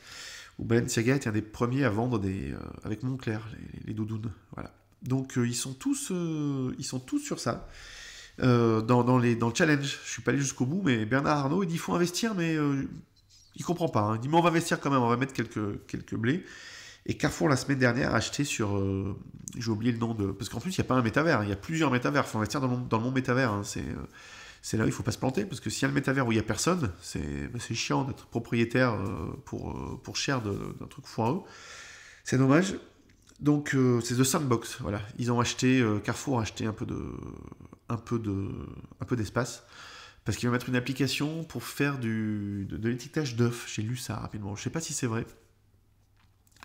ben Balenciaga est un des premiers à vendre des, euh, avec Montclair les, les doudounes. Voilà. Donc euh, ils, sont tous, euh, ils sont tous sur ça. Dans, les, dans le challenge, je suis pas allé jusqu'au bout, mais Bernard Arnault, il dit il faut investir, mais il comprend pas. Hein. Il dit mais on va investir quand même, on va mettre quelques, quelques blés. Et Carrefour, la semaine dernière, a acheté sur. J'ai oublié le nom de. Parce qu'en plus, il n'y a pas un métavers, il y a plusieurs métavers. Il faut investir dans le, dans métavers. Hein. C'est c'est là où il ne faut pas se planter, parce que s'il y a le métavers où il n'y a personne, bah, c'est chiant d'être propriétaire euh, pour, euh, pour cher d'un truc foireux. Hein. C'est dommage. Donc euh, c'est The Sandbox, voilà. Ils ont acheté, Carrefour a acheté un peu de, un peu de, un peu d'espace parce qu'ils vont mettre une application pour faire du, de, l'étiquetage d'œufs. J'ai lu ça rapidement. Je ne sais pas si c'est vrai.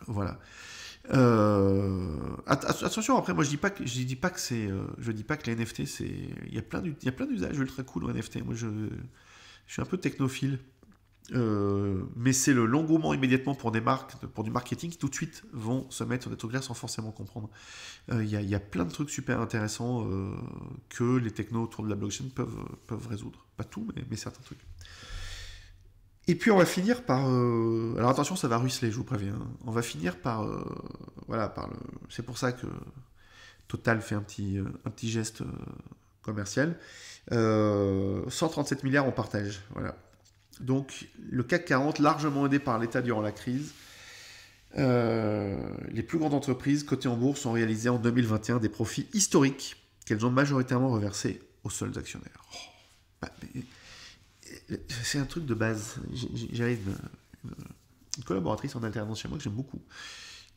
Voilà. Euh, attention, après, moi je dis pas que je dis pas que c'est, euh, je dis pas que les NFT c'est, il y a plein d'usages ultra cool aux NFT. Moi je, je suis un peu technophile. Euh, mais c'est le l'engouement immédiatement pour des marques, pour du marketing qui tout de suite vont se mettre sur des trucs-là sans forcément comprendre. Il y, y, a plein de trucs super intéressants que les technos autour de la blockchain peuvent, peuvent résoudre. Pas tout, mais certains trucs. Et puis on va finir par. Euh, alors attention, ça va ruisseler, je vous préviens. Hein. On va finir par. Euh, voilà, par c'est pour ça que Total fait un petit, euh, un petit geste commercial. 137 milliards, on partage. Voilà. Donc le CAC 40, largement aidé par l'État durant la crise. les plus grandes entreprises cotées en bourse ont réalisé en 2021 des profits historiques qu'elles ont majoritairement reversés aux seuls actionnaires. Oh, bah, c'est un truc de base. J'avais une, collaboratrice en alternance chez moi que j'aime beaucoup,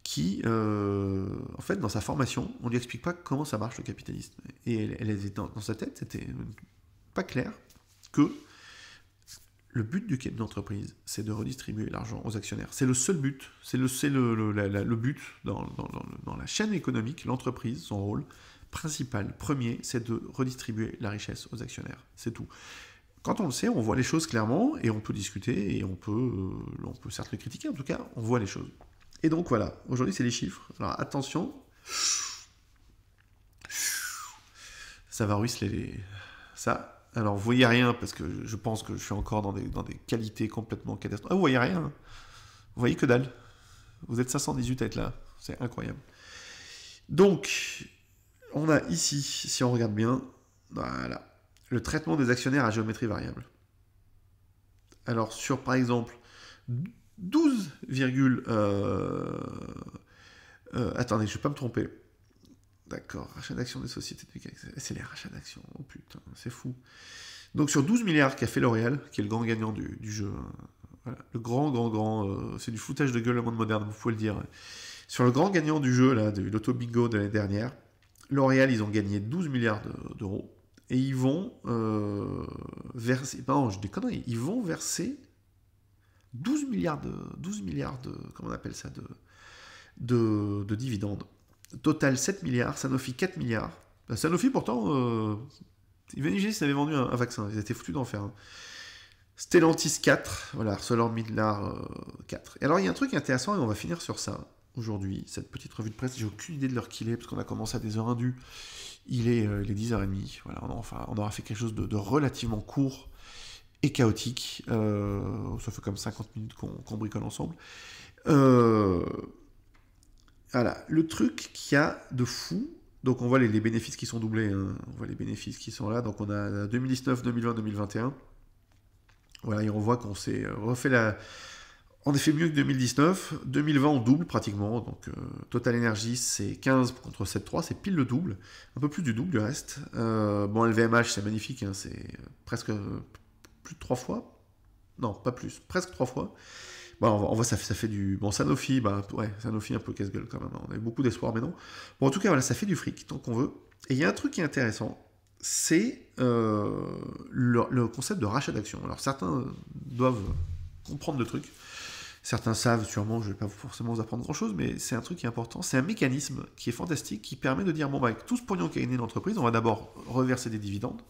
qui, euh, en fait, dans sa formation, on lui explique pas comment ça marche le capitalisme. Et elle, dans, sa tête, c'était pas clair que le but du, entreprise, d'entreprise, c'est de redistribuer l'argent aux actionnaires. C'est le seul but. C'est le, le, le, but dans, dans la chaîne économique, l'entreprise, son rôle principal, premier, c'est de redistribuer la richesse aux actionnaires. C'est tout. Quand on le sait, on voit les choses clairement et on peut discuter et on peut, euh, on peut certes le critiquer, en tout cas, on voit les choses. Et donc voilà, aujourd'hui c'est les chiffres. Alors attention, ça va ruisseler les... ça. Alors vous voyez rien parce que je pense que je suis encore dans des, dans des qualités complètement catastrophiques. Ah, vous voyez rien, hein. vous voyez que dalle. Vous êtes 518 à là, c'est incroyable. Donc, on a ici, si on regarde bien, voilà, le traitement des actionnaires à géométrie variable. Alors sur par exemple 12, euh, euh, attendez, je ne vais pas me tromper. D'accord, rachat d'actions des sociétés. C'est les rachats d'actions, oh putain, c'est fou. Donc sur 12 milliards qu'a fait L'Oréal, qui est le grand gagnant du, jeu, hein, le grand, grand, grand, euh, c'est du foutage de gueule au monde moderne, vous pouvez le dire. Sur le grand gagnant du jeu, là, de l'auto-bingo de l'année dernière, L'Oréal, ils ont gagné 12 milliards d'euros et ils vont euh, verser, pardon, je dis ils vont verser 12 milliards de, 12 milliards de, comment on appelle ça, de, de, dividendes. Total 7 milliards, Sanofi 4 milliards. Bah, Sanofi pourtant, euh, Ivanigis avait vendu un, vaccin, ils étaient foutus d'en faire Stellantis 4, voilà, Solar 4. Euh, et alors il y a un truc intéressant et on va finir sur ça aujourd'hui, cette petite revue de presse. J'ai aucune idée de l'heure qu'il est, parce qu'on a commencé à des heures indues. Il est 10h30. Euh, voilà, on, aura, on aura fait quelque chose de, relativement court et chaotique. Euh, ça fait comme 50 minutes qu'on bricole ensemble. Euh, voilà, le truc qu'il y a de fou, donc on voit les, bénéfices qui sont doublés, hein. on voit les bénéfices qui sont là, donc on a 2019, 2020, 2021. Voilà, et on voit qu'on s'est refait la, en effet, mieux que 2019. 2020, on double pratiquement. Donc, euh, Total Energy, c'est 15 contre 7,3. C'est pile le double. Un peu plus du double du reste. Euh, bon, LVMH, c'est magnifique. Hein, c'est presque euh, plus de 3 fois. Non, pas plus. Presque 3 fois. Bon, bah, on voit, ça, ça, fait du. Bon, Sanofi, bah, ouais, Sanofi un peu casse-gueule quand même. Hein. On avait beaucoup d'espoir, mais non. Bon, en tout cas, voilà, ça fait du fric tant qu'on veut. Et il y a un truc qui est intéressant c'est le, le, concept de rachat d'actions. Alors certains doivent comprendre le truc. Certains savent sûrement, je ne vais pas forcément vous apprendre grand-chose, mais c'est un truc qui est important. C'est un mécanisme qui est fantastique, qui permet de dire, bon, avec bah, tout ce pognon qu'a gagné l'entreprise, on va d'abord reverser des dividendes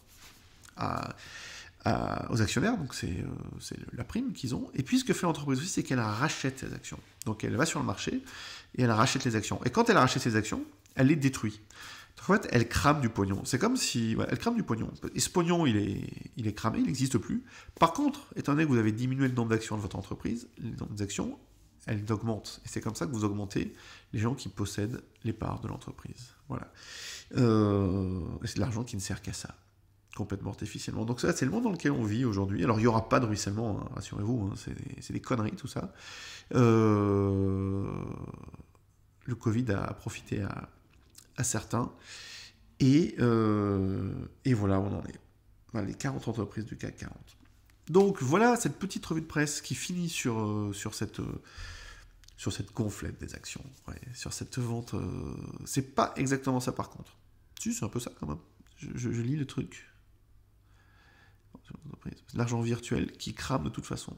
aux actionnaires, donc c'est euh, la prime qu'ils ont. Et puis ce que fait l'entreprise aussi, c'est qu'elle rachète ses actions. Donc elle va sur le marché et elle rachète les actions. Et quand elle rachète ses actions, elle les détruit. En fait, elle crame du pognon. C'est comme si. elle crame du pognon. Et ce pognon, il est, il est cramé, il n'existe plus. Par contre, étant donné que vous avez diminué le nombre d'actions de votre entreprise, le nombre d'actions, elle augmente. Et c'est comme ça que vous augmentez les gens qui possèdent les parts de l'entreprise. Voilà. Euh, c'est de l'argent qui ne sert qu'à ça complètement artificiellement. Donc ça, c'est le monde dans lequel on vit aujourd'hui. Alors il n'y aura pas de ruissellement, hein, rassurez-vous, hein. c'est des, conneries tout ça. Euh, le Covid a profité à, certains. Et, euh, et voilà, on en est. les 40 entreprises du CAC 40. Donc voilà cette petite revue de presse qui finit sur, euh, sur cette... Euh, sur cette gonflette des actions, sur cette vente. c'est pas exactement ça par contre. tu c'est un peu ça quand même. Je, je lis le truc. L'argent virtuel qui crame de toute façon.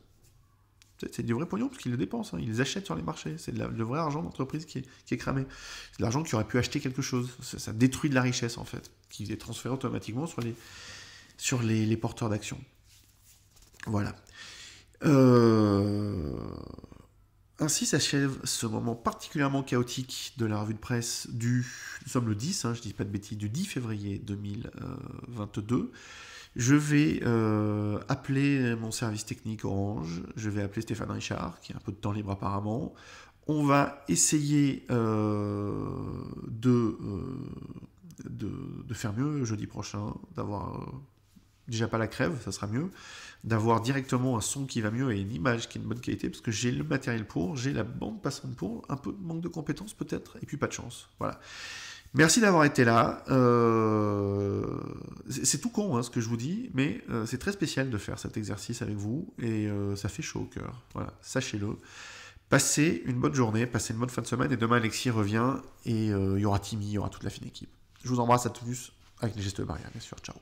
C'est du vrai pognon parce qu'ils le dépensent, hein. ils les achètent sur les marchés. C'est de, vrai argent d'entreprise qui, qui, est cramé. C'est de l'argent qui aurait pu acheter quelque chose. Ça, détruit de la richesse en fait, qui est transférée automatiquement sur les, sur les, les porteurs d'actions. Voilà. Euh, ainsi s'achève ce moment particulièrement chaotique de la revue de presse du, sommes le 10, hein, je dis pas de bêtises, du 10 février 2022. Je vais euh, appeler mon service technique Orange, je vais appeler Stéphane Richard, qui a un peu de temps libre apparemment. On va essayer euh, euh, de, de, faire mieux jeudi prochain, d'avoir déjà pas la crève, ça sera mieux, d'avoir directement un son qui va mieux et une image qui est de bonne qualité, parce que j'ai le matériel pour, j'ai la bande passante pour, un peu de manque de compétences peut-être, et puis pas de chance. Voilà. Merci d'avoir été là. Euh, c'est tout con hein, ce que je vous dis, mais euh, c'est très spécial de faire cet exercice avec vous et euh, ça fait chaud au cœur. Voilà, sachez-le. Passez une bonne journée, passez une bonne fin de semaine et demain Alexis revient et il y aura Timmy, il y aura toute la fine équipe. Je vous embrasse à tous avec les gestes de barrière, bien sûr. Ciao.